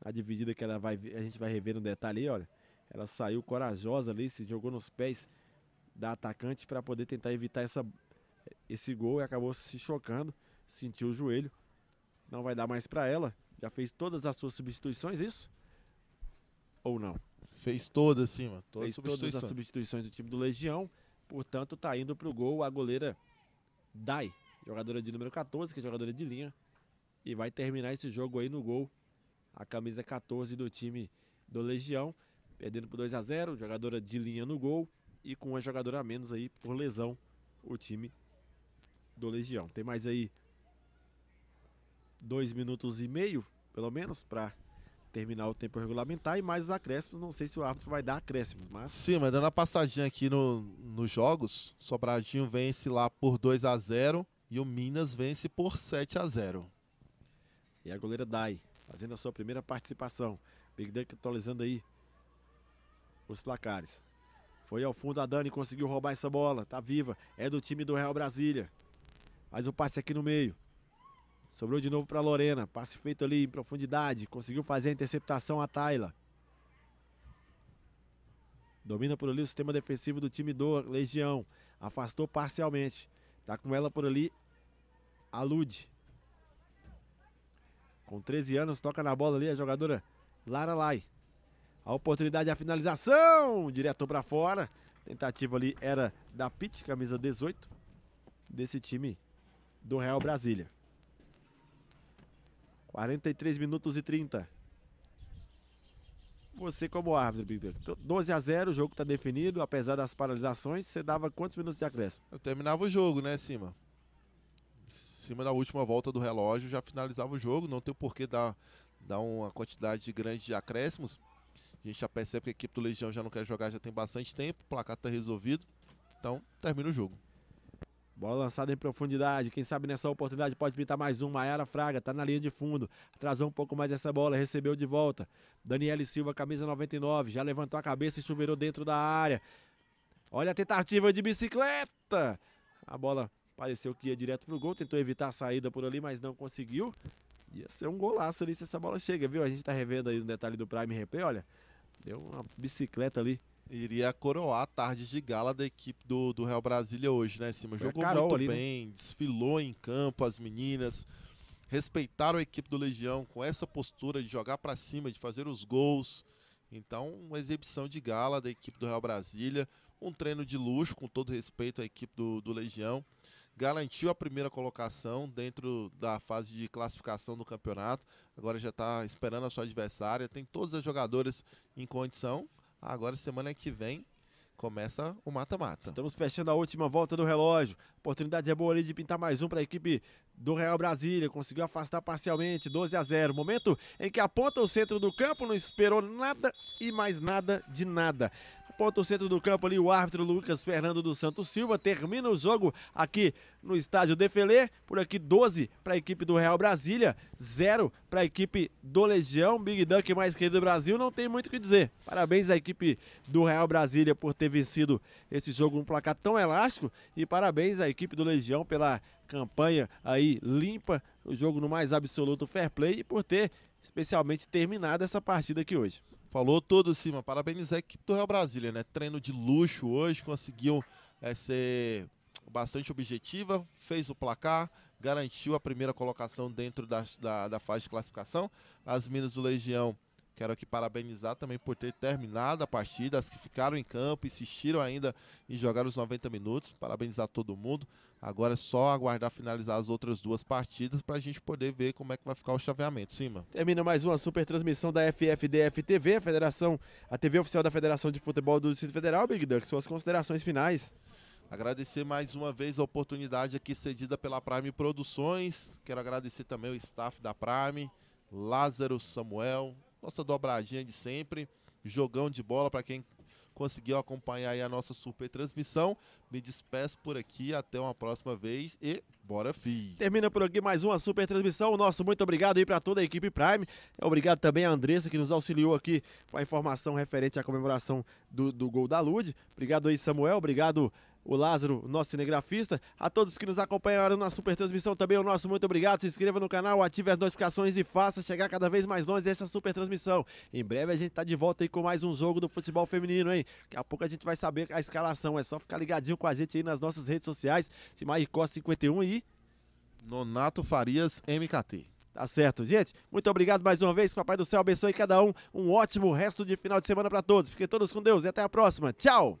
A dividida que ela vai, a gente vai rever no detalhe aí, olha. Ela saiu corajosa ali, se jogou nos pés da atacante para poder tentar evitar essa esse gol e acabou se chocando, sentiu o joelho, não vai dar mais para ela. Já fez todas as suas substituições, é isso? Ou não? Fez todas, sim, mano. Todas fez todas as substituições do time do Legião, portanto tá indo pro gol a goleira Dai, jogadora de número 14, que é jogadora de linha, e vai terminar esse jogo aí no gol. A camisa 14 do time do Legião, perdendo por 2 a 0, jogadora de linha no gol e com uma jogadora a menos aí por lesão o time do Legião. Tem mais aí dois minutos e meio, pelo menos, para terminar o tempo regulamentar e mais os acréscimos. Não sei se o árbitro vai dar acréscimos, mas. Sim, mas dando uma passadinha aqui no, nos jogos, Sobradinho vence lá por 2 a 0 e o Minas vence por 7 a 0 E a goleira Dai, fazendo a sua primeira participação. Big Duck atualizando aí os placares. Foi ao fundo a Dani, conseguiu roubar essa bola, tá viva. É do time do Real Brasília mas o um passe aqui no meio. Sobrou de novo para Lorena. Passe feito ali em profundidade. Conseguiu fazer a interceptação a Tayla. Domina por ali o sistema defensivo do time do Legião. Afastou parcialmente. Tá com ela por ali a Com 13 anos, toca na bola ali a jogadora Lara Lai. A oportunidade, a finalização. Direto para fora. Tentativa ali era da Pitt, camisa 18 desse time do Real Brasília. 43 minutos e 30. Você como árbitro, 12 a 0, o jogo está definido, apesar das paralisações, você dava quantos minutos de acréscimo? Eu terminava o jogo, né, Cima? Cima da última volta do relógio, já finalizava o jogo, não tem por que dar, dar uma quantidade grande de acréscimos. A gente já percebe que a equipe do Legião já não quer jogar, já tem bastante tempo, o placar está resolvido. Então, termina o jogo. Bola lançada em profundidade. Quem sabe nessa oportunidade pode pintar mais um. Maiara Fraga tá na linha de fundo. Atrasou um pouco mais essa bola. Recebeu de volta. Daniele Silva, camisa 99. Já levantou a cabeça e chuveirou dentro da área. Olha a tentativa de bicicleta. A bola pareceu que ia direto pro gol. Tentou evitar a saída por ali, mas não conseguiu. Ia ser um golaço ali se essa bola chega, viu? A gente tá revendo aí o detalhe do Prime Replay. Olha, deu uma bicicleta ali iria coroar a tarde de gala da equipe do, do Real Brasília hoje, né, Cima? Jogou Carol, muito ali, né? bem, né? desfilou em campo as meninas, respeitaram a equipe do Legião com essa postura de jogar para cima, de fazer os gols. Então, uma exibição de gala da equipe do Real Brasília, um treino de luxo, com todo respeito à equipe do, do Legião. Garantiu a primeira colocação dentro da fase de classificação do campeonato. Agora já está esperando a sua adversária. Tem todas as jogadoras em condição Agora, semana que vem, começa o mata-mata. Estamos fechando a última volta do relógio. Oportunidade é boa ali de pintar mais um para a equipe do Real Brasília. Conseguiu afastar parcialmente, 12 a 0. Momento em que aponta o centro do campo, não esperou nada e mais nada de nada aponta o centro do campo ali o árbitro Lucas Fernando dos Santos Silva. Termina o jogo aqui no estádio Defelê. Por aqui 12 para a equipe do Real Brasília, 0 para a equipe do Legião. Big Dunk mais querido do Brasil, não tem muito o que dizer. Parabéns à equipe do Real Brasília por ter vencido esse jogo um placar tão elástico e parabéns à equipe do Legião pela campanha aí limpa, o jogo no mais absoluto fair play e por ter especialmente terminado essa partida aqui hoje. Falou tudo, Cima. Parabéns, à equipe do Real Brasília, né? Treino de luxo hoje, conseguiu é, ser bastante objetiva, fez o placar, garantiu a primeira colocação dentro da, da, da fase de classificação. As Minas do Legião Quero aqui parabenizar também por ter terminado a partida, as que ficaram em campo, insistiram ainda em jogar os 90 minutos. Parabenizar todo mundo. Agora é só aguardar finalizar as outras duas partidas para a gente poder ver como é que vai ficar o chaveamento. Cima. Termina mais uma super transmissão da FFDF TV, a Federação, a TV oficial da Federação de Futebol do Distrito Federal. Big Duck, suas considerações finais. Agradecer mais uma vez a oportunidade aqui cedida pela Prime Produções. Quero agradecer também o staff da Prime, Lázaro Samuel, nossa dobradinha de sempre, jogão de bola para quem conseguiu acompanhar a nossa super transmissão. Me despeço por aqui, até uma próxima vez e bora fi. Termina por aqui mais uma super transmissão. Nosso muito obrigado aí para toda a equipe Prime. É, obrigado também a Andressa que nos auxiliou aqui com a informação referente à comemoração do, do gol da Lude. Obrigado aí Samuel, obrigado o Lázaro, nosso cinegrafista. A todos que nos acompanharam na super transmissão também, o nosso muito obrigado. Se inscreva no canal, ative as notificações e faça chegar cada vez mais longe esta super transmissão. Em breve a gente tá de volta aí com mais um jogo do futebol feminino, hein? Daqui a pouco a gente vai saber a escalação. É só ficar ligadinho com a gente aí nas nossas redes sociais. Simaicó 51 e. Nonato Farias MKT. Tá certo, gente. Muito obrigado mais uma vez. Papai do céu abençoe cada um. Um ótimo resto de final de semana para todos. Fiquem todos com Deus e até a próxima. Tchau!